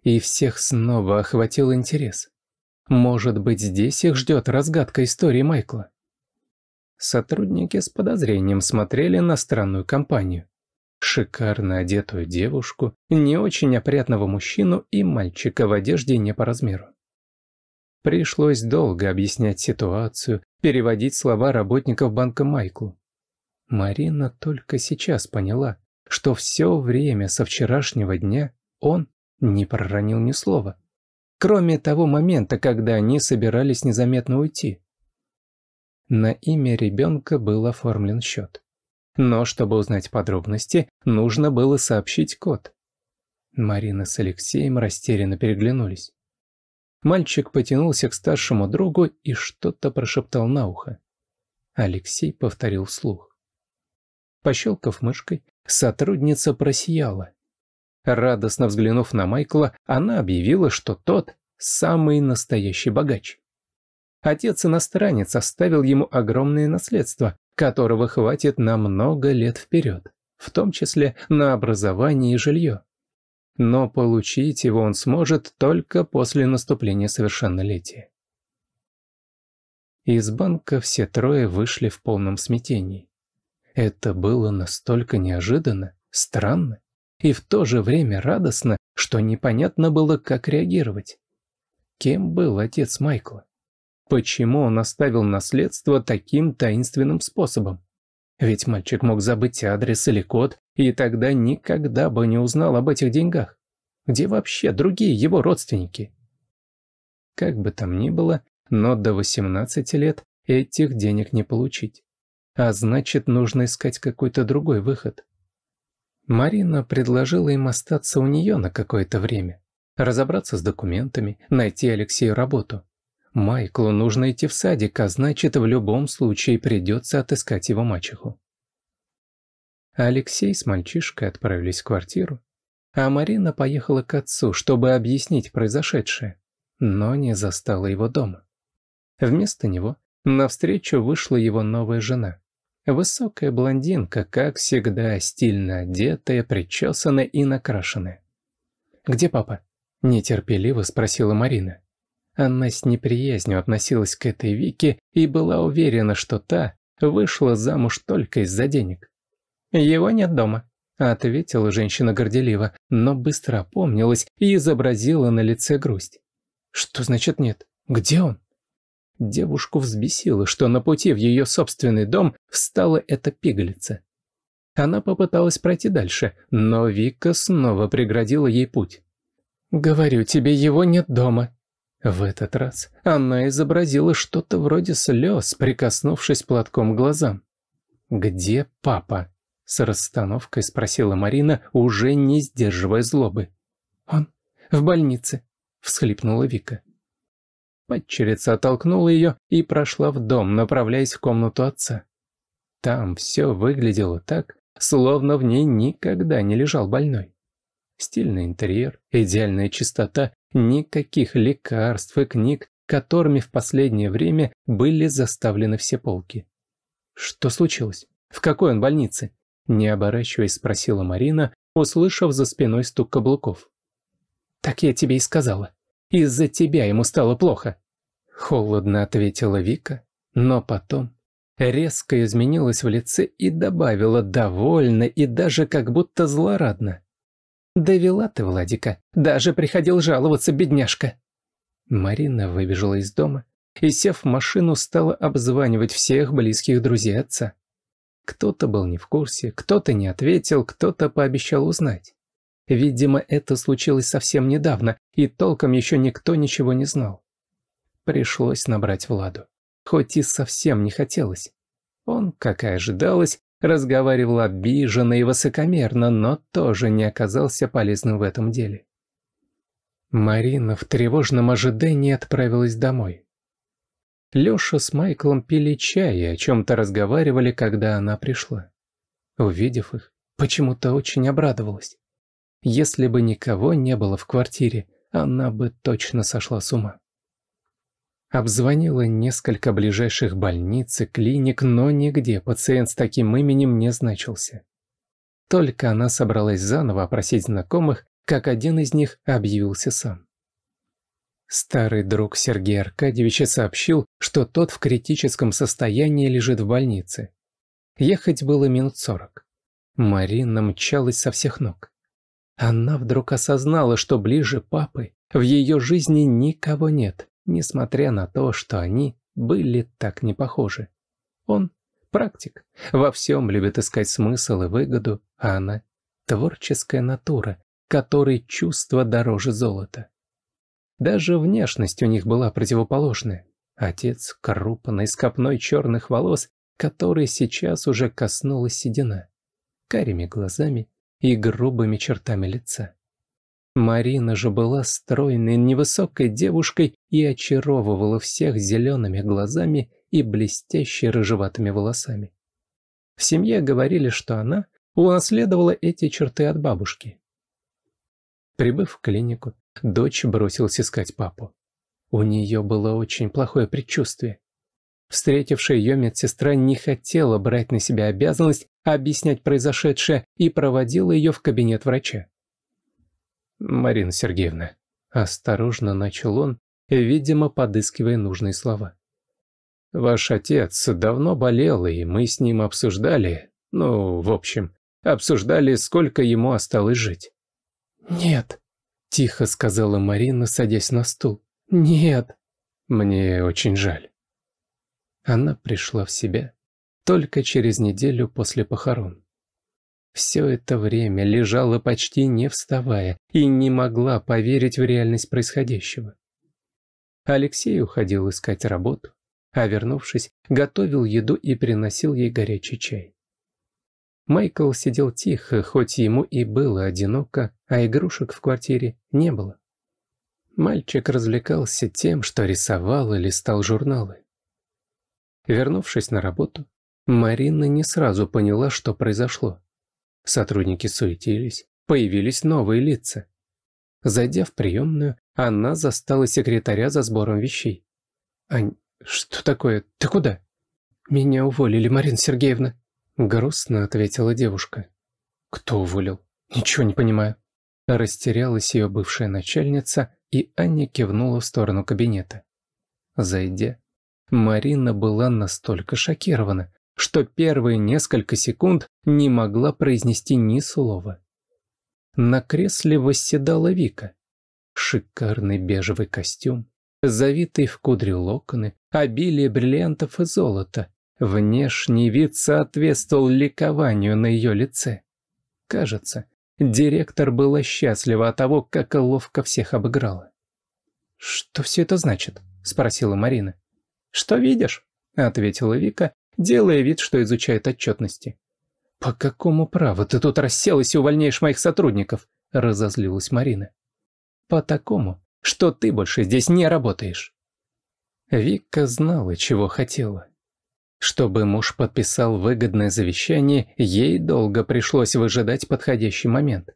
И всех снова охватил интерес. Может быть, здесь их ждет разгадка истории Майкла. Сотрудники с подозрением смотрели на странную компанию шикарно одетую девушку, не очень опрятного мужчину и мальчика в одежде не по размеру. Пришлось долго объяснять ситуацию, переводить слова работников банка Майклу. Марина только сейчас поняла, что все время со вчерашнего дня он не проронил ни слова, кроме того момента, когда они собирались незаметно уйти. На имя ребенка был оформлен счет но чтобы узнать подробности, нужно было сообщить код. Марина с Алексеем растерянно переглянулись. Мальчик потянулся к старшему другу и что-то прошептал на ухо. Алексей повторил вслух. Пощелкав мышкой, сотрудница просияла. Радостно взглянув на Майкла, она объявила, что тот – самый настоящий богач. Отец-иностранец оставил ему огромное наследство, которого хватит на много лет вперед, в том числе на образование и жилье. Но получить его он сможет только после наступления совершеннолетия. Из банка все трое вышли в полном смятении. Это было настолько неожиданно, странно и в то же время радостно, что непонятно было, как реагировать. Кем был отец Майкла? Почему он оставил наследство таким таинственным способом? Ведь мальчик мог забыть адрес или код, и тогда никогда бы не узнал об этих деньгах. Где вообще другие его родственники? Как бы там ни было, но до 18 лет этих денег не получить. А значит, нужно искать какой-то другой выход. Марина предложила им остаться у нее на какое-то время, разобраться с документами, найти Алексею работу. Майклу нужно идти в садик, а значит, в любом случае придется отыскать его мачеху. Алексей с мальчишкой отправились в квартиру, а Марина поехала к отцу, чтобы объяснить произошедшее, но не застала его дома. Вместо него навстречу вышла его новая жена. Высокая блондинка, как всегда, стильно одетая, причесанная и накрашенная. «Где папа?» – нетерпеливо спросила Марина. Она с неприязнью относилась к этой Вике и была уверена, что та вышла замуж только из-за денег. «Его нет дома», — ответила женщина горделиво, но быстро опомнилась и изобразила на лице грусть. «Что значит нет? Где он?» Девушку взбесило, что на пути в ее собственный дом встала эта пигалица. Она попыталась пройти дальше, но Вика снова преградила ей путь. «Говорю тебе, его нет дома», в этот раз она изобразила что-то вроде слез, прикоснувшись платком к глазам. «Где папа?» — с расстановкой спросила Марина, уже не сдерживая злобы. «Он в больнице», — всхлипнула Вика. Падчерица оттолкнула ее и прошла в дом, направляясь в комнату отца. Там все выглядело так, словно в ней никогда не лежал больной. Стильный интерьер, идеальная чистота никаких лекарств и книг, которыми в последнее время были заставлены все полки. «Что случилось? В какой он больнице?» Не оборачиваясь, спросила Марина, услышав за спиной стук каблуков. «Так я тебе и сказала. Из-за тебя ему стало плохо». Холодно ответила Вика, но потом резко изменилась в лице и добавила довольно и даже как будто злорадно. Довела ты, Владика. Даже приходил жаловаться, бедняжка. Марина выбежала из дома и, сев в машину, стала обзванивать всех близких друзей отца. Кто-то был не в курсе, кто-то не ответил, кто-то пообещал узнать. Видимо, это случилось совсем недавно, и толком еще никто ничего не знал. Пришлось набрать Владу, хоть и совсем не хотелось. Он, как и ожидалось, разговаривал обиженно и высокомерно, но тоже не оказался полезным в этом деле. Марина в тревожном ожидании отправилась домой. Леша с Майклом пили чай и о чем-то разговаривали, когда она пришла. Увидев их, почему-то очень обрадовалась. Если бы никого не было в квартире, она бы точно сошла с ума. Обзвонила несколько ближайших больниц и клиник, но нигде пациент с таким именем не значился. Только она собралась заново опросить знакомых, как один из них объявился сам. Старый друг Сергея Аркадьевича сообщил, что тот в критическом состоянии лежит в больнице. Ехать было минут сорок. Марина мчалась со всех ног. Она вдруг осознала, что ближе папы в ее жизни никого нет, несмотря на то, что они были так не похожи. Он — практик, во всем любит искать смысл и выгоду, а она — творческая натура, которой чувство дороже золота. Даже внешность у них была противоположная. Отец крупный, с копной черных волос, который сейчас уже коснулась седина, карими глазами и грубыми чертами лица. Марина же была стройной, невысокой девушкой и очаровывала всех зелеными глазами и блестяще рыжеватыми волосами. В семье говорили, что она унаследовала эти черты от бабушки. Прибыв в клинику, дочь бросилась искать папу. У нее было очень плохое предчувствие. Встретившая ее медсестра не хотела брать на себя обязанность объяснять произошедшее и проводила ее в кабинет врача. Марина Сергеевна. Осторожно начал он, видимо, подыскивая нужные слова. Ваш отец давно болел, и мы с ним обсуждали, ну, в общем, обсуждали, сколько ему осталось жить. «Нет», — тихо сказала Марина, садясь на стул. «Нет». «Мне очень жаль». Она пришла в себя только через неделю после похорон все это время лежала почти не вставая и не могла поверить в реальность происходящего. Алексей уходил искать работу, а вернувшись, готовил еду и приносил ей горячий чай. Майкл сидел тихо, хоть ему и было одиноко, а игрушек в квартире не было. Мальчик развлекался тем, что рисовал и листал журналы. Вернувшись на работу, Марина не сразу поняла, что произошло. Сотрудники суетились, появились новые лица. Зайдя в приемную, она застала секретаря за сбором вещей. «Ань, что такое? Ты куда?» «Меня уволили, Марина Сергеевна», — грустно ответила девушка. «Кто уволил? Ничего не понимаю». Растерялась ее бывшая начальница, и Аня кивнула в сторону кабинета. Зайдя, Марина была настолько шокирована, что первые несколько секунд не могла произнести ни слова. На кресле восседала Вика. Шикарный бежевый костюм, завитый в кудри локоны, обилие бриллиантов и золота. Внешний вид соответствовал ликованию на ее лице. Кажется, директор была счастлива от того, как ловко всех обыграла. «Что все это значит?» – спросила Марина. «Что видишь?» – ответила Вика делая вид, что изучает отчетности. «По какому праву ты тут расселась и увольняешь моих сотрудников?» – разозлилась Марина. «По такому, что ты больше здесь не работаешь». Вика знала, чего хотела. Чтобы муж подписал выгодное завещание, ей долго пришлось выжидать подходящий момент.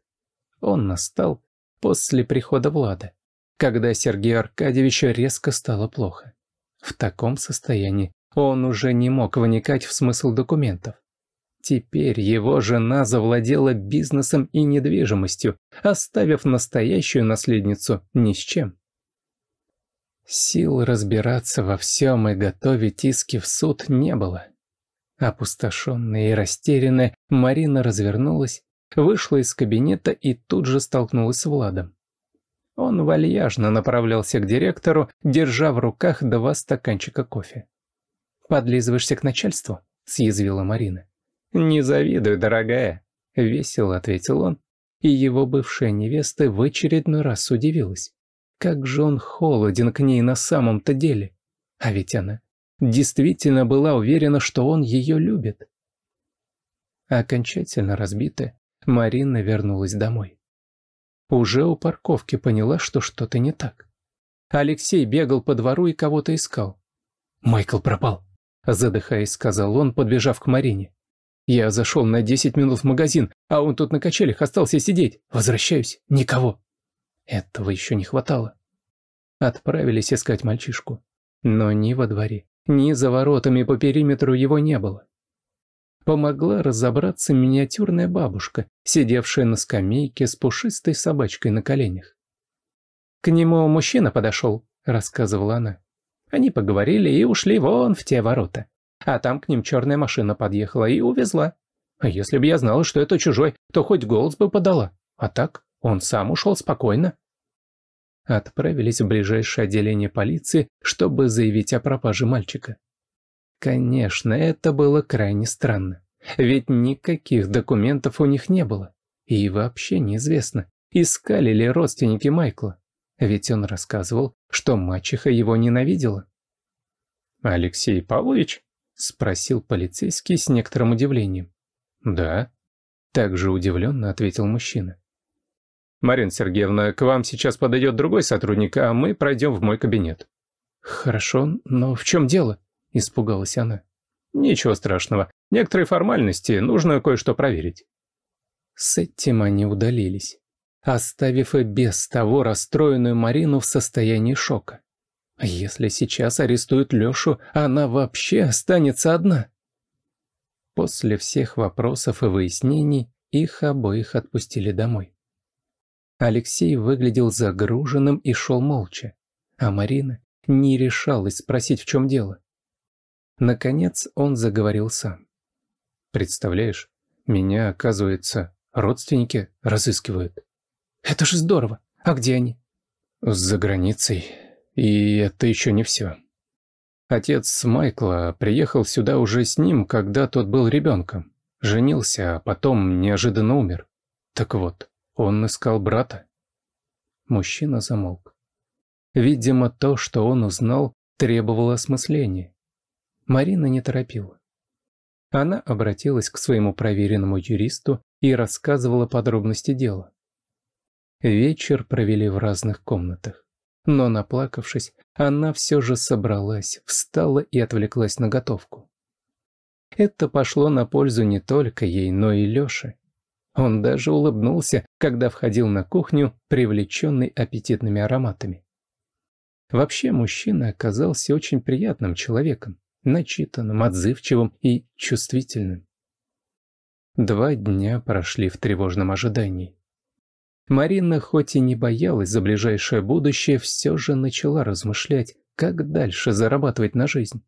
Он настал после прихода Влада, когда Сергею Аркадьевичу резко стало плохо. В таком состоянии он уже не мог вникать в смысл документов. Теперь его жена завладела бизнесом и недвижимостью, оставив настоящую наследницу ни с чем. Сил разбираться во всем и готовить иски в суд не было. Опустошенная и растерянная, Марина развернулась, вышла из кабинета и тут же столкнулась с Владом. Он вальяжно направлялся к директору, держа в руках два стаканчика кофе. «Подлизываешься к начальству?» – съязвила Марина. «Не завидую, дорогая», – весело ответил он, и его бывшая невеста в очередной раз удивилась. Как же он холоден к ней на самом-то деле. А ведь она действительно была уверена, что он ее любит. Окончательно разбитая, Марина вернулась домой. Уже у парковки поняла, что что-то не так. Алексей бегал по двору и кого-то искал. «Майкл пропал», Задыхаясь, сказал он, подбежав к Марине. Я зашел на десять минут в магазин, а он тут на качелях остался сидеть. Возвращаюсь. Никого. Этого еще не хватало. Отправились искать мальчишку. Но ни во дворе, ни за воротами по периметру его не было. Помогла разобраться миниатюрная бабушка, сидевшая на скамейке с пушистой собачкой на коленях. «К нему мужчина подошел», — рассказывала она. Они поговорили и ушли вон в те ворота. А там к ним черная машина подъехала и увезла. А если бы я знала, что это чужой, то хоть голос бы подала. А так он сам ушел спокойно. Отправились в ближайшее отделение полиции, чтобы заявить о пропаже мальчика. Конечно, это было крайне странно. Ведь никаких документов у них не было. И вообще неизвестно, искали ли родственники Майкла. Ведь он рассказывал, что мачеха его ненавидела. «Алексей Павлович?» – спросил полицейский с некоторым удивлением. «Да», – также удивленно ответил мужчина. «Марина Сергеевна, к вам сейчас подойдет другой сотрудник, а мы пройдем в мой кабинет». «Хорошо, но в чем дело?» – испугалась она. «Ничего страшного. Некоторые формальности, нужно кое-что проверить». С этим они удалились оставив и без того расстроенную Марину в состоянии шока. Если сейчас арестуют Лешу, она вообще останется одна. После всех вопросов и выяснений их обоих отпустили домой. Алексей выглядел загруженным и шел молча, а Марина не решалась спросить, в чем дело. Наконец он заговорил сам. «Представляешь, меня, оказывается, родственники разыскивают. Это же здорово. А где они? За границей. И это еще не все. Отец Майкла приехал сюда уже с ним, когда тот был ребенком. Женился, а потом неожиданно умер. Так вот, он искал брата. Мужчина замолк. Видимо, то, что он узнал, требовало осмысления. Марина не торопила. Она обратилась к своему проверенному юристу и рассказывала подробности дела. Вечер провели в разных комнатах. Но наплакавшись, она все же собралась, встала и отвлеклась на готовку. Это пошло на пользу не только ей, но и Лёше. Он даже улыбнулся, когда входил на кухню, привлеченный аппетитными ароматами. Вообще мужчина оказался очень приятным человеком, начитанным, отзывчивым и чувствительным. Два дня прошли в тревожном ожидании. Марина, хоть и не боялась за ближайшее будущее, все же начала размышлять, как дальше зарабатывать на жизнь.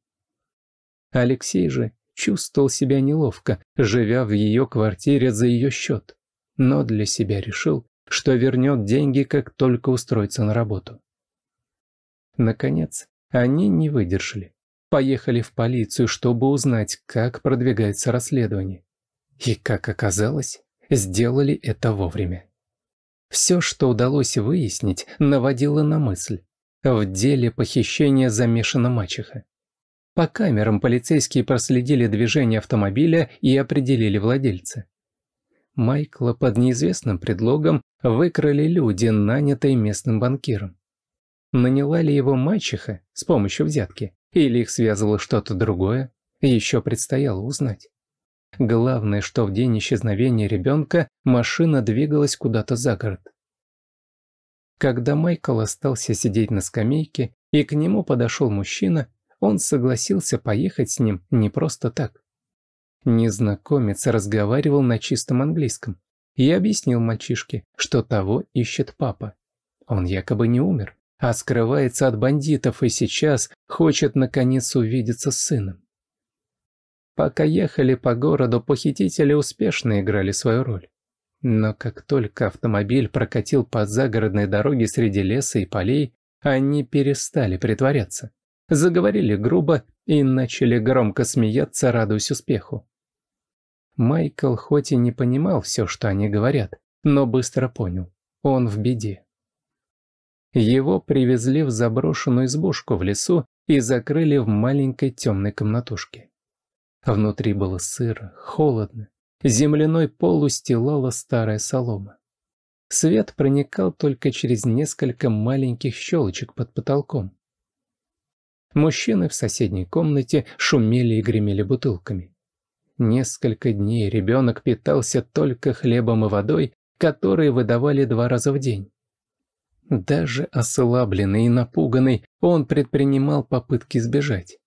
Алексей же чувствовал себя неловко, живя в ее квартире за ее счет, но для себя решил, что вернет деньги, как только устроится на работу. Наконец, они не выдержали. Поехали в полицию, чтобы узнать, как продвигается расследование. И, как оказалось, сделали это вовремя. Все, что удалось выяснить, наводило на мысль. В деле похищения замешана мачеха. По камерам полицейские проследили движение автомобиля и определили владельца. Майкла под неизвестным предлогом выкрали люди, нанятые местным банкиром. Наняла ли его мачеха с помощью взятки, или их связывало что-то другое, еще предстояло узнать. Главное, что в день исчезновения ребенка машина двигалась куда-то за город. Когда Майкл остался сидеть на скамейке, и к нему подошел мужчина, он согласился поехать с ним не просто так. Незнакомец разговаривал на чистом английском и объяснил мальчишке, что того ищет папа. Он якобы не умер, а скрывается от бандитов и сейчас хочет наконец увидеться с сыном. Пока ехали по городу, похитители успешно играли свою роль. Но как только автомобиль прокатил по загородной дороге среди леса и полей, они перестали притворяться. Заговорили грубо и начали громко смеяться, радуясь успеху. Майкл хоть и не понимал все, что они говорят, но быстро понял – он в беде. Его привезли в заброшенную избушку в лесу и закрыли в маленькой темной комнатушке. А внутри было сыро, холодно, земляной пол устилала старая солома. Свет проникал только через несколько маленьких щелочек под потолком. Мужчины в соседней комнате шумели и гремели бутылками. Несколько дней ребенок питался только хлебом и водой, которые выдавали два раза в день. Даже ослабленный и напуганный, он предпринимал попытки сбежать.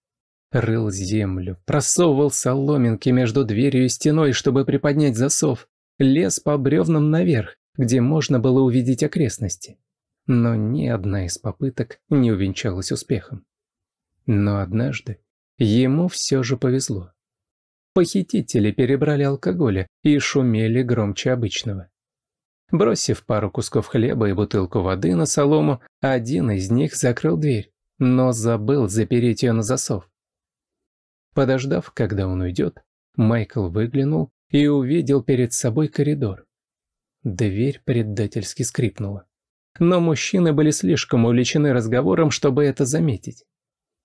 Рыл землю, просовывал соломинки между дверью и стеной, чтобы приподнять засов, лез по бревнам наверх, где можно было увидеть окрестности. Но ни одна из попыток не увенчалась успехом. Но однажды ему все же повезло. Похитители перебрали алкоголя и шумели громче обычного. Бросив пару кусков хлеба и бутылку воды на солому, один из них закрыл дверь, но забыл запереть ее на засов. Подождав, когда он уйдет, Майкл выглянул и увидел перед собой коридор. Дверь предательски скрипнула. Но мужчины были слишком увлечены разговором, чтобы это заметить.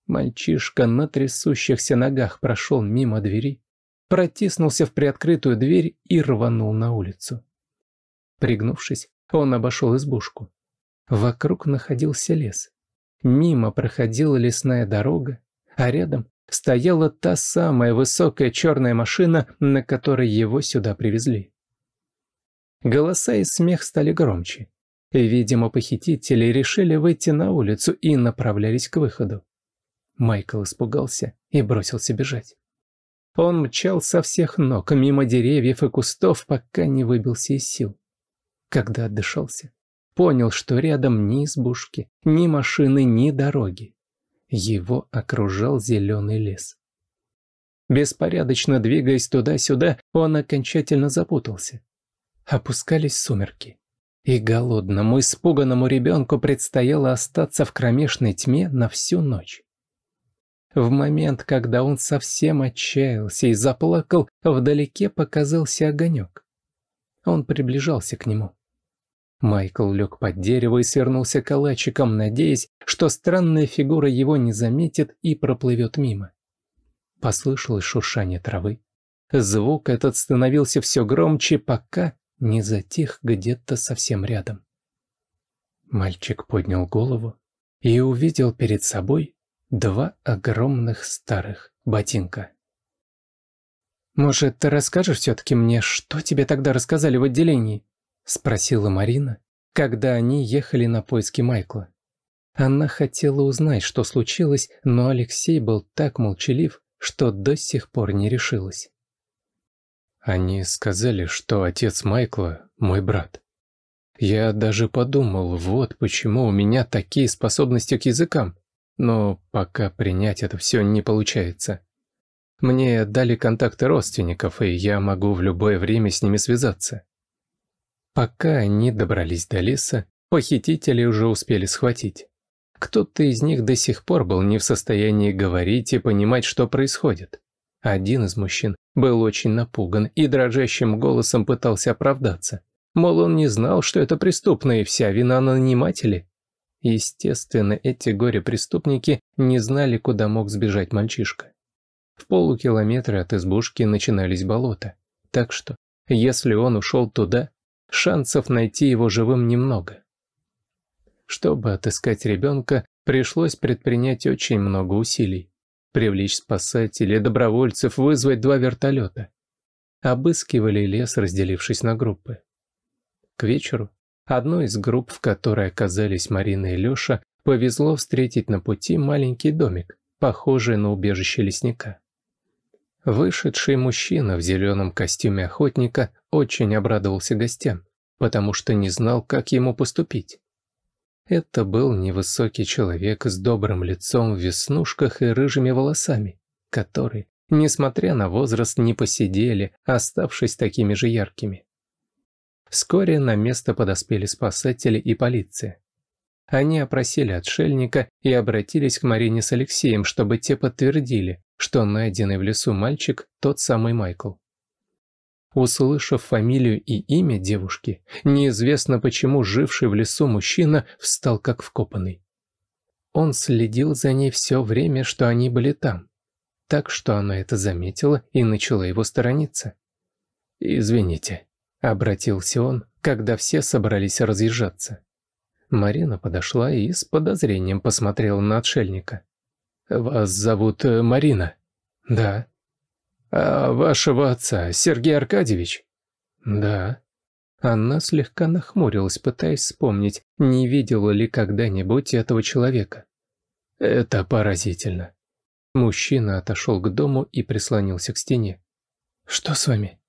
Мальчишка на трясущихся ногах прошел мимо двери, протиснулся в приоткрытую дверь и рванул на улицу. Пригнувшись, он обошел избушку. Вокруг находился лес. Мимо проходила лесная дорога, а рядом стояла та самая высокая черная машина, на которой его сюда привезли. Голоса и смех стали громче. Видимо, похитители решили выйти на улицу и направлялись к выходу. Майкл испугался и бросился бежать. Он мчал со всех ног, мимо деревьев и кустов, пока не выбился из сил. Когда отдышался, понял, что рядом ни избушки, ни машины, ни дороги. Его окружал зеленый лес. Беспорядочно двигаясь туда-сюда, он окончательно запутался. Опускались сумерки. И голодному, испуганному ребенку предстояло остаться в кромешной тьме на всю ночь. В момент, когда он совсем отчаялся и заплакал, вдалеке показался огонек. Он приближался к нему. Майкл лег под дерево и свернулся калачиком, надеясь, что странная фигура его не заметит и проплывет мимо. Послышалось шуршание травы. Звук этот становился все громче, пока не затих где-то совсем рядом. Мальчик поднял голову и увидел перед собой два огромных старых ботинка. «Может, ты расскажешь все-таки мне, что тебе тогда рассказали в отделении?» Спросила Марина, когда они ехали на поиски Майкла. Она хотела узнать, что случилось, но Алексей был так молчалив, что до сих пор не решилась. Они сказали, что отец Майкла – мой брат. Я даже подумал, вот почему у меня такие способности к языкам. Но пока принять это все не получается. Мне дали контакты родственников, и я могу в любое время с ними связаться. Пока они добрались до леса, похитители уже успели схватить. Кто-то из них до сих пор был не в состоянии говорить и понимать, что происходит. Один из мужчин был очень напуган и дрожащим голосом пытался оправдаться. Мол, он не знал, что это преступно и вся вина на наниматели. Естественно, эти горе-преступники не знали, куда мог сбежать мальчишка. В полукилометре от избушки начинались болота. Так что, если он ушел туда, шансов найти его живым немного. Чтобы отыскать ребенка, пришлось предпринять очень много усилий. Привлечь спасателей, добровольцев, вызвать два вертолета. Обыскивали лес, разделившись на группы. К вечеру одной из групп, в которой оказались Марина и Леша, повезло встретить на пути маленький домик, похожий на убежище лесника. Вышедший мужчина в зеленом костюме охотника очень обрадовался гостям, потому что не знал, как ему поступить. Это был невысокий человек с добрым лицом в веснушках и рыжими волосами, который, несмотря на возраст, не посидели, оставшись такими же яркими. Вскоре на место подоспели спасатели и полиция. Они опросили отшельника и обратились к Марине с Алексеем, чтобы те подтвердили, что найденный в лесу мальчик – тот самый Майкл. Услышав фамилию и имя девушки, неизвестно почему живший в лесу мужчина встал как вкопанный. Он следил за ней все время, что они были там, так что она это заметила и начала его сторониться. «Извините», — обратился он, когда все собрались разъезжаться. Марина подошла и с подозрением посмотрела на отшельника. «Вас зовут э, Марина?» «Да», «А вашего отца, Сергей Аркадьевич?» «Да». Она слегка нахмурилась, пытаясь вспомнить, не видела ли когда-нибудь этого человека. «Это поразительно». Мужчина отошел к дому и прислонился к стене. «Что с вами?»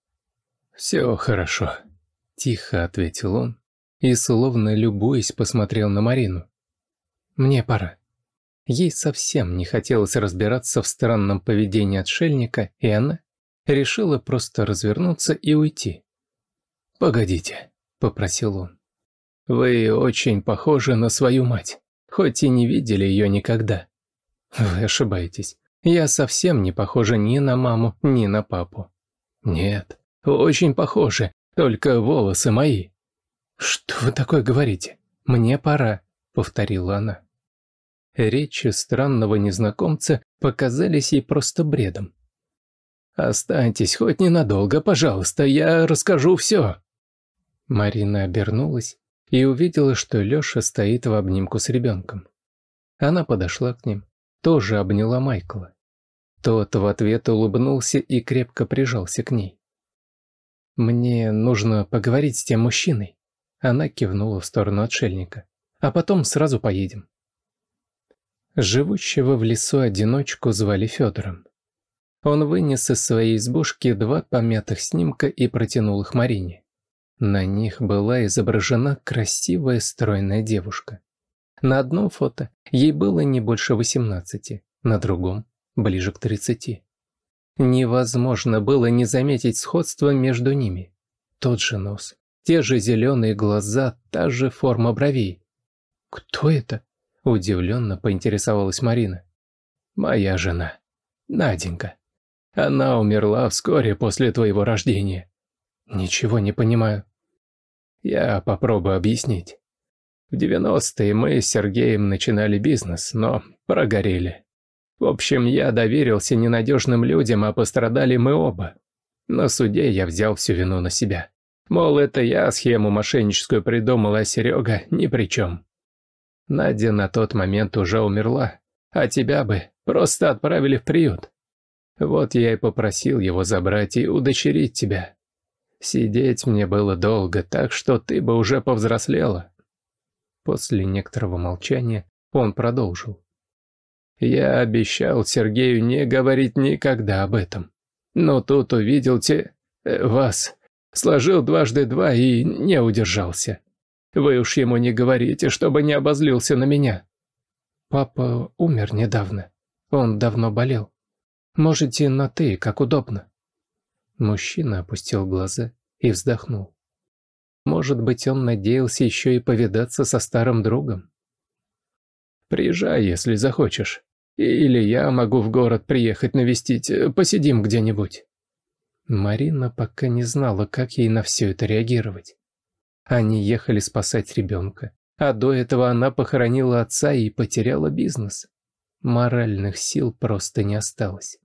«Все хорошо», — тихо ответил он и, словно любуясь, посмотрел на Марину. «Мне пора». Ей совсем не хотелось разбираться в странном поведении отшельника, и она решила просто развернуться и уйти. «Погодите», — попросил он. «Вы очень похожи на свою мать, хоть и не видели ее никогда». «Вы ошибаетесь. Я совсем не похожа ни на маму, ни на папу». «Нет, очень похожи, только волосы мои». «Что вы такое говорите? Мне пора», — повторила она. Речи странного незнакомца показались ей просто бредом. «Останьтесь хоть ненадолго, пожалуйста, я расскажу все!» Марина обернулась и увидела, что Леша стоит в обнимку с ребенком. Она подошла к ним, тоже обняла Майкла. Тот в ответ улыбнулся и крепко прижался к ней. «Мне нужно поговорить с тем мужчиной», — она кивнула в сторону отшельника. «А потом сразу поедем». Живущего в лесу одиночку звали Федором. Он вынес из своей избушки два помятых снимка и протянул их Марине. На них была изображена красивая стройная девушка. На одном фото ей было не больше 18, на другом – ближе к 30. Невозможно было не заметить сходство между ними. Тот же нос, те же зеленые глаза, та же форма бровей. «Кто это?» Удивленно поинтересовалась Марина. «Моя жена. Наденька. Она умерла вскоре после твоего рождения. Ничего не понимаю». «Я попробую объяснить. В девяностые мы с Сергеем начинали бизнес, но прогорели. В общем, я доверился ненадежным людям, а пострадали мы оба. На суде я взял всю вину на себя. Мол, это я схему мошенническую придумал, а Серега ни при чем. Надя на тот момент уже умерла, а тебя бы просто отправили в приют. Вот я и попросил его забрать и удочерить тебя. Сидеть мне было долго, так что ты бы уже повзрослела». После некоторого молчания он продолжил. «Я обещал Сергею не говорить никогда об этом. Но тут увидел те... Э, вас. Сложил дважды два и не удержался. Вы уж ему не говорите, чтобы не обозлился на меня. Папа умер недавно. Он давно болел. Можете на «ты», как удобно. Мужчина опустил глаза и вздохнул. Может быть, он надеялся еще и повидаться со старым другом. «Приезжай, если захочешь. Или я могу в город приехать навестить. Э, посидим где-нибудь». Марина пока не знала, как ей на все это реагировать. Они ехали спасать ребенка. А до этого она похоронила отца и потеряла бизнес. Моральных сил просто не осталось.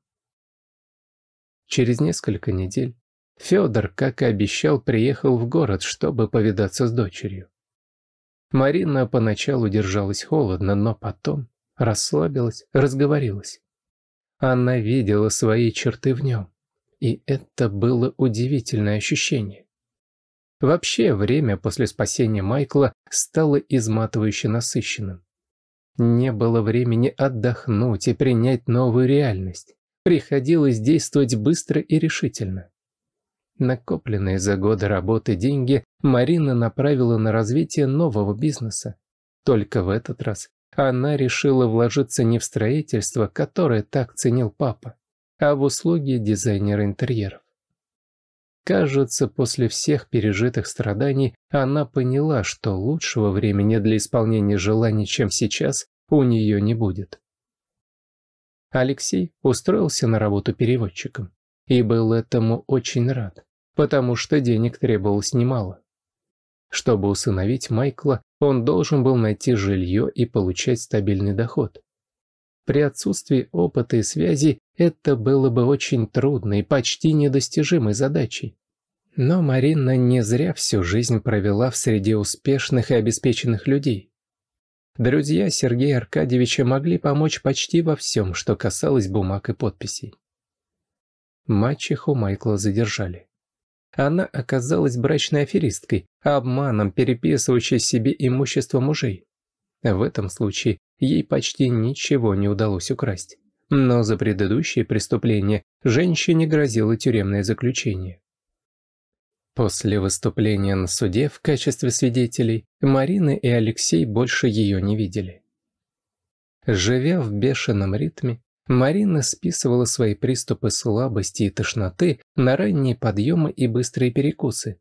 Через несколько недель Федор, как и обещал, приехал в город, чтобы повидаться с дочерью. Марина поначалу держалась холодно, но потом расслабилась, разговорилась. Она видела свои черты в нем, и это было удивительное ощущение. Вообще, время после спасения Майкла стало изматывающе насыщенным. Не было времени отдохнуть и принять новую реальность. Приходилось действовать быстро и решительно. Накопленные за годы работы деньги Марина направила на развитие нового бизнеса. Только в этот раз она решила вложиться не в строительство, которое так ценил папа, а в услуги дизайнера интерьеров. Кажется, после всех пережитых страданий она поняла, что лучшего времени для исполнения желаний, чем сейчас, у нее не будет. Алексей устроился на работу переводчиком и был этому очень рад, потому что денег требовалось немало. Чтобы усыновить Майкла, он должен был найти жилье и получать стабильный доход. При отсутствии опыта и связи это было бы очень трудной, почти недостижимой задачей. Но Марина не зря всю жизнь провела в среде успешных и обеспеченных людей. Друзья Сергея Аркадьевича могли помочь почти во всем, что касалось бумаг и подписей. Мачеху Майкла задержали. Она оказалась брачной аферисткой, обманом переписывающей себе имущество мужей. В этом случае ей почти ничего не удалось украсть. Но за предыдущие преступления женщине грозило тюремное заключение. После выступления на суде в качестве свидетелей Марина и Алексей больше ее не видели. Живя в бешеном ритме, Марина списывала свои приступы слабости и тошноты на ранние подъемы и быстрые перекусы.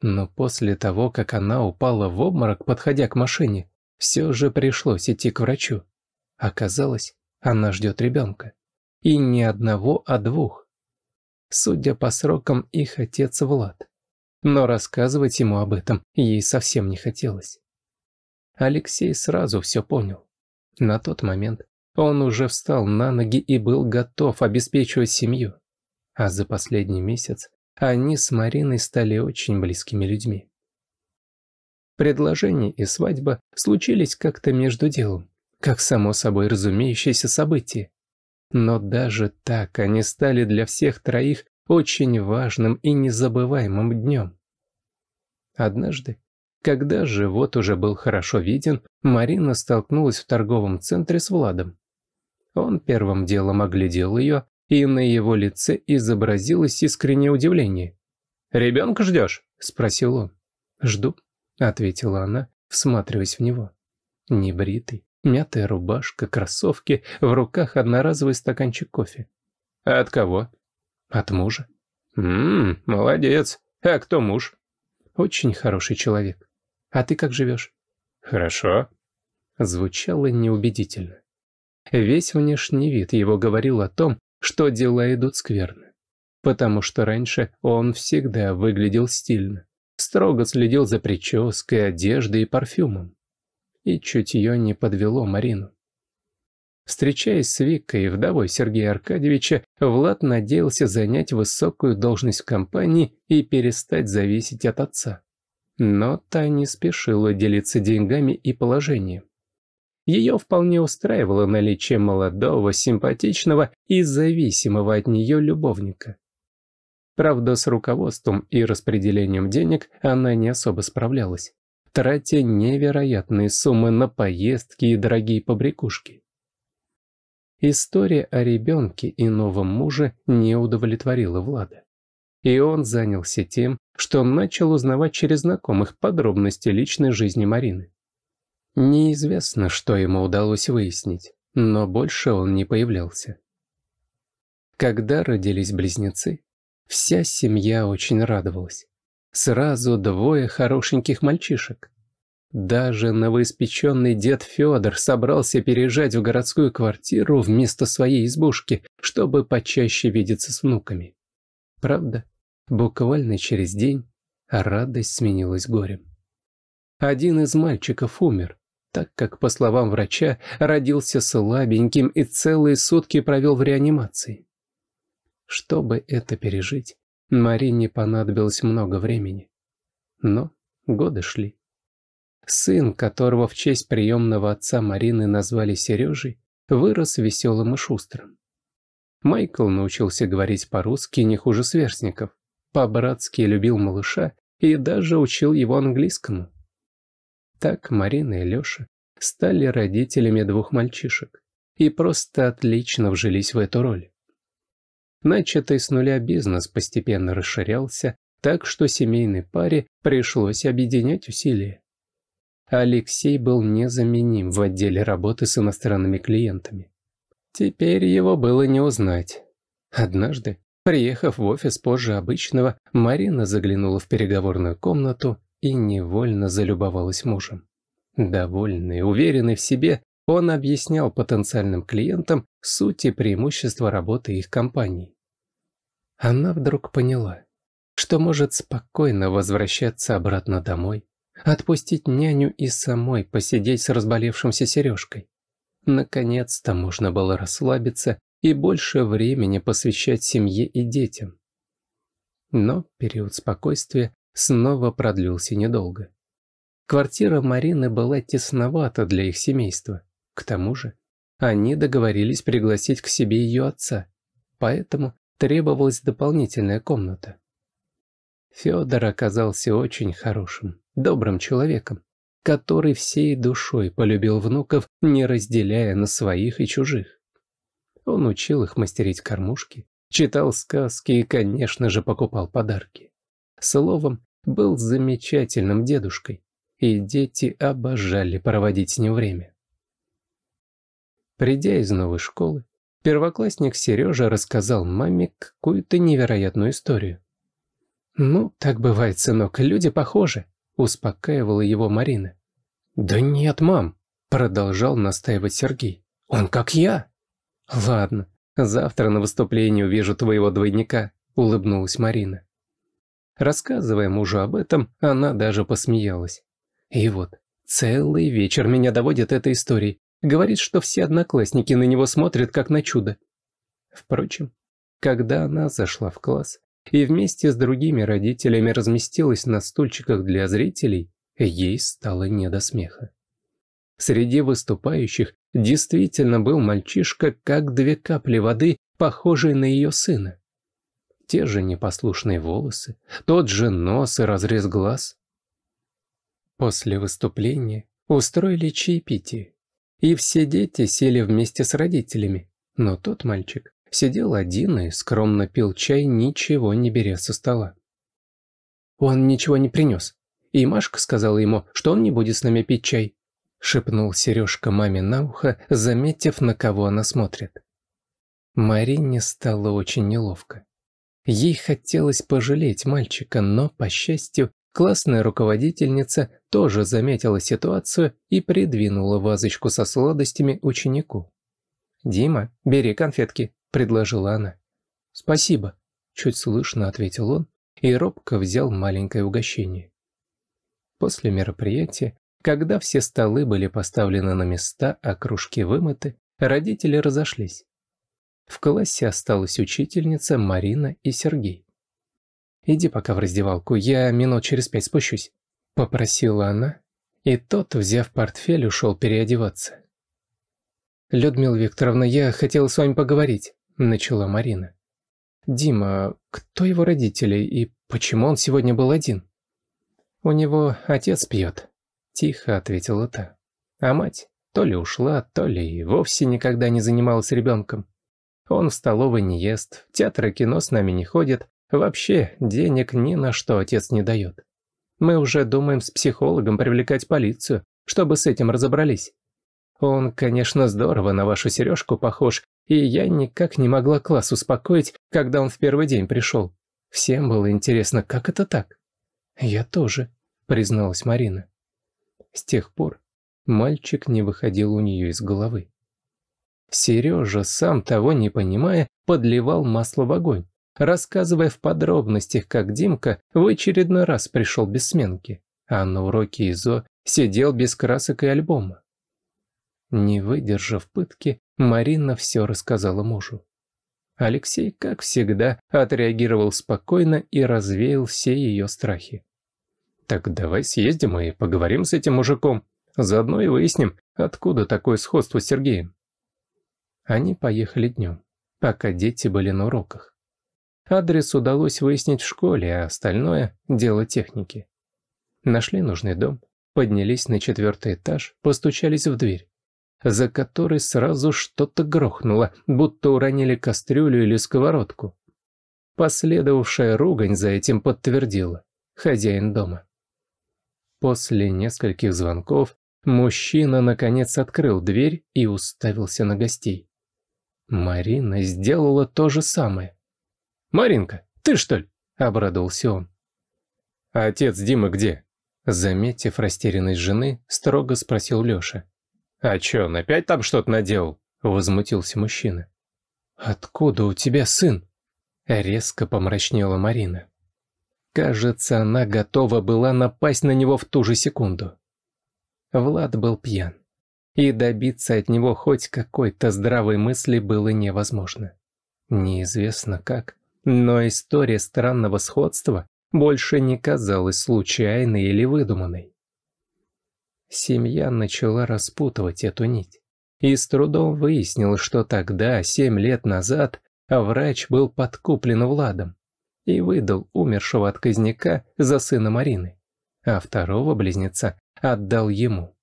Но после того, как она упала в обморок, подходя к машине, все же пришлось идти к врачу. Оказалось, она ждет ребенка. И не одного, а двух. Судя по срокам, их отец Влад. Но рассказывать ему об этом ей совсем не хотелось. Алексей сразу все понял. На тот момент он уже встал на ноги и был готов обеспечивать семью. А за последний месяц они с Мариной стали очень близкими людьми. Предложение и свадьба случились как-то между делом, как само собой разумеющееся событие. Но даже так они стали для всех троих очень важным и незабываемым днем. Однажды, когда живот уже был хорошо виден, Марина столкнулась в торговом центре с Владом. Он первым делом оглядел ее, и на его лице изобразилось искреннее удивление. «Ребенка ждешь?» – спросил он. «Жду», ответила она, всматриваясь в него. Небритый, мятая рубашка, кроссовки, в руках одноразовый стаканчик кофе. А от кого? От мужа. Ммм, молодец. А кто муж? Очень хороший человек. А ты как живешь? Хорошо. Звучало неубедительно. Весь внешний вид его говорил о том, что дела идут скверно. Потому что раньше он всегда выглядел стильно строго следил за прической, одеждой и парфюмом. И чутье не подвело Марину. Встречаясь с Викой, и вдовой Сергея Аркадьевича, Влад надеялся занять высокую должность в компании и перестать зависеть от отца. Но та не спешила делиться деньгами и положением. Ее вполне устраивало наличие молодого, симпатичного и зависимого от нее любовника. Правда, с руководством и распределением денег она не особо справлялась, тратя невероятные суммы на поездки и дорогие побрякушки. История о ребенке и новом муже не удовлетворила Влада. И он занялся тем, что начал узнавать через знакомых подробности личной жизни Марины. Неизвестно, что ему удалось выяснить, но больше он не появлялся. Когда родились близнецы, Вся семья очень радовалась. Сразу двое хорошеньких мальчишек. Даже новоиспеченный дед Федор собрался переезжать в городскую квартиру вместо своей избушки, чтобы почаще видеться с внуками. Правда, буквально через день радость сменилась горем. Один из мальчиков умер, так как, по словам врача, родился слабеньким и целые сутки провел в реанимации. Чтобы это пережить, Марине понадобилось много времени. Но годы шли. Сын, которого в честь приемного отца Марины назвали Сережей, вырос веселым и шустрым. Майкл научился говорить по-русски не хуже сверстников, по-братски любил малыша и даже учил его английскому. Так Марина и Леша стали родителями двух мальчишек и просто отлично вжились в эту роль. Начатый с нуля бизнес постепенно расширялся, так что семейной паре пришлось объединять усилия. Алексей был незаменим в отделе работы с иностранными клиентами. Теперь его было не узнать. Однажды, приехав в офис позже обычного, Марина заглянула в переговорную комнату и невольно залюбовалась мужем. Довольный, уверенный в себе, он объяснял потенциальным клиентам суть и преимущества работы их компаний. Она вдруг поняла, что может спокойно возвращаться обратно домой, отпустить няню и самой посидеть с разболевшимся Сережкой. Наконец-то можно было расслабиться и больше времени посвящать семье и детям. Но период спокойствия снова продлился недолго. Квартира Марины была тесновата для их семейства. К тому же, они договорились пригласить к себе ее отца, поэтому требовалась дополнительная комната. Федор оказался очень хорошим, добрым человеком, который всей душой полюбил внуков, не разделяя на своих и чужих. Он учил их мастерить кормушки, читал сказки и, конечно же, покупал подарки. Словом, был замечательным дедушкой, и дети обожали проводить с ним время. Придя из новой школы, первоклассник Сережа рассказал маме какую-то невероятную историю. «Ну, так бывает, сынок, люди похожи», — успокаивала его Марина. «Да нет, мам», — продолжал настаивать Сергей. «Он как я». «Ладно, завтра на выступлении увижу твоего двойника», — улыбнулась Марина. Рассказывая мужу об этом, она даже посмеялась. И вот, целый вечер меня доводит этой историей, Говорит, что все одноклассники на него смотрят как на чудо. Впрочем, когда она зашла в класс и вместе с другими родителями разместилась на стульчиках для зрителей, ей стало не до смеха. Среди выступающих действительно был мальчишка, как две капли воды, похожий на ее сына. Те же непослушные волосы, тот же нос и разрез глаз. После выступления устроили чаепитие, и все дети сели вместе с родителями. Но тот мальчик сидел один и скромно пил чай, ничего не беря со стола. «Он ничего не принес, и Машка сказала ему, что он не будет с нами пить чай», шепнул Сережка маме на ухо, заметив, на кого она смотрит. Марине стало очень неловко. Ей хотелось пожалеть мальчика, но, по счастью, Классная руководительница тоже заметила ситуацию и придвинула вазочку со сладостями ученику. «Дима, бери конфетки», – предложила она. «Спасибо», – чуть слышно ответил он и робко взял маленькое угощение. После мероприятия, когда все столы были поставлены на места, а кружки вымыты, родители разошлись. В классе осталась учительница Марина и Сергей. «Иди пока в раздевалку, я минут через пять спущусь», — попросила она, и тот, взяв портфель, ушел переодеваться. «Людмила Викторовна, я хотела с вами поговорить», — начала Марина. «Дима, кто его родители и почему он сегодня был один?» «У него отец пьет», — тихо ответила та. «А мать то ли ушла, то ли и вовсе никогда не занималась ребенком. Он в столовой не ест, в театр и кино с нами не ходит, Вообще, денег ни на что отец не дает. Мы уже думаем с психологом привлекать полицию, чтобы с этим разобрались. Он, конечно, здорово на вашу сережку похож, и я никак не могла класс успокоить, когда он в первый день пришел. Всем было интересно, как это так? Я тоже, призналась Марина. С тех пор мальчик не выходил у нее из головы. Сережа, сам того не понимая, подливал масло в огонь рассказывая в подробностях, как Димка в очередной раз пришел без сменки, а на уроке ИЗО сидел без красок и альбома. Не выдержав пытки, Марина все рассказала мужу. Алексей, как всегда, отреагировал спокойно и развеял все ее страхи. «Так давай съездим и поговорим с этим мужиком. Заодно и выясним, откуда такое сходство с Сергеем». Они поехали днем, пока дети были на уроках. Адрес удалось выяснить в школе, а остальное – дело техники. Нашли нужный дом, поднялись на четвертый этаж, постучались в дверь, за которой сразу что-то грохнуло, будто уронили кастрюлю или сковородку. Последовавшая ругань за этим подтвердила – хозяин дома. После нескольких звонков мужчина наконец открыл дверь и уставился на гостей. Марина сделала то же самое. «Маринка, ты что ли?» – обрадовался он. «А отец Димы где?» Заметив растерянность жены, строго спросил Леша. «А чё, он опять там что-то наделал?» – возмутился мужчина. «Откуда у тебя сын?» – резко помрачнела Марина. Кажется, она готова была напасть на него в ту же секунду. Влад был пьян, и добиться от него хоть какой-то здравой мысли было невозможно. Неизвестно как, но история странного сходства больше не казалась случайной или выдуманной. Семья начала распутывать эту нить. И с трудом выяснил, что тогда, семь лет назад, врач был подкуплен Владом и выдал умершего отказника за сына Марины, а второго близнеца отдал ему.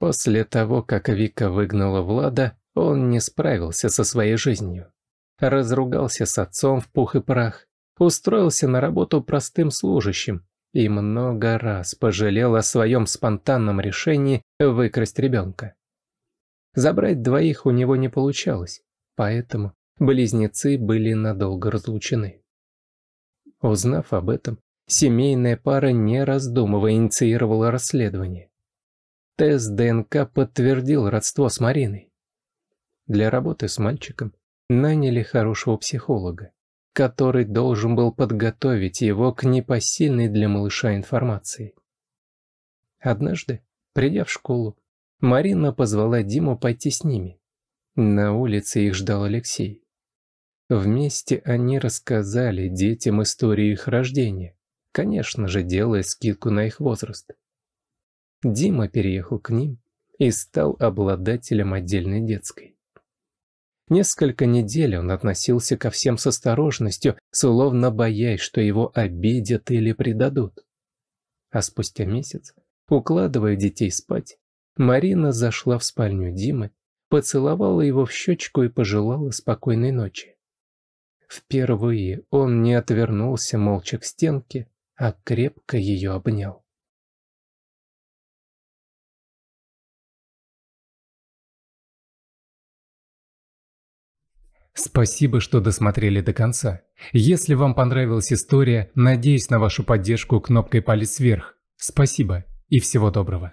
После того, как Вика выгнала Влада, он не справился со своей жизнью разругался с отцом в пух и прах, устроился на работу простым служащим и много раз пожалел о своем спонтанном решении выкрасть ребенка. Забрать двоих у него не получалось, поэтому близнецы были надолго разлучены. Узнав об этом, семейная пара, не раздумывая, инициировала расследование. Тест ДНК подтвердил родство с Мариной. Для работы с мальчиком наняли хорошего психолога, который должен был подготовить его к непосильной для малыша информации. Однажды, придя в школу, Марина позвала Диму пойти с ними. На улице их ждал Алексей. Вместе они рассказали детям историю их рождения, конечно же, делая скидку на их возраст. Дима переехал к ним и стал обладателем отдельной детской. Несколько недель он относился ко всем с осторожностью, словно боясь, что его обидят или предадут. А спустя месяц, укладывая детей спать, Марина зашла в спальню Димы, поцеловала его в щечку и пожелала спокойной ночи. Впервые он не отвернулся молча к стенке, а крепко ее обнял. Спасибо, что досмотрели до конца. Если вам понравилась история, надеюсь на вашу поддержку кнопкой палец вверх. Спасибо и всего доброго.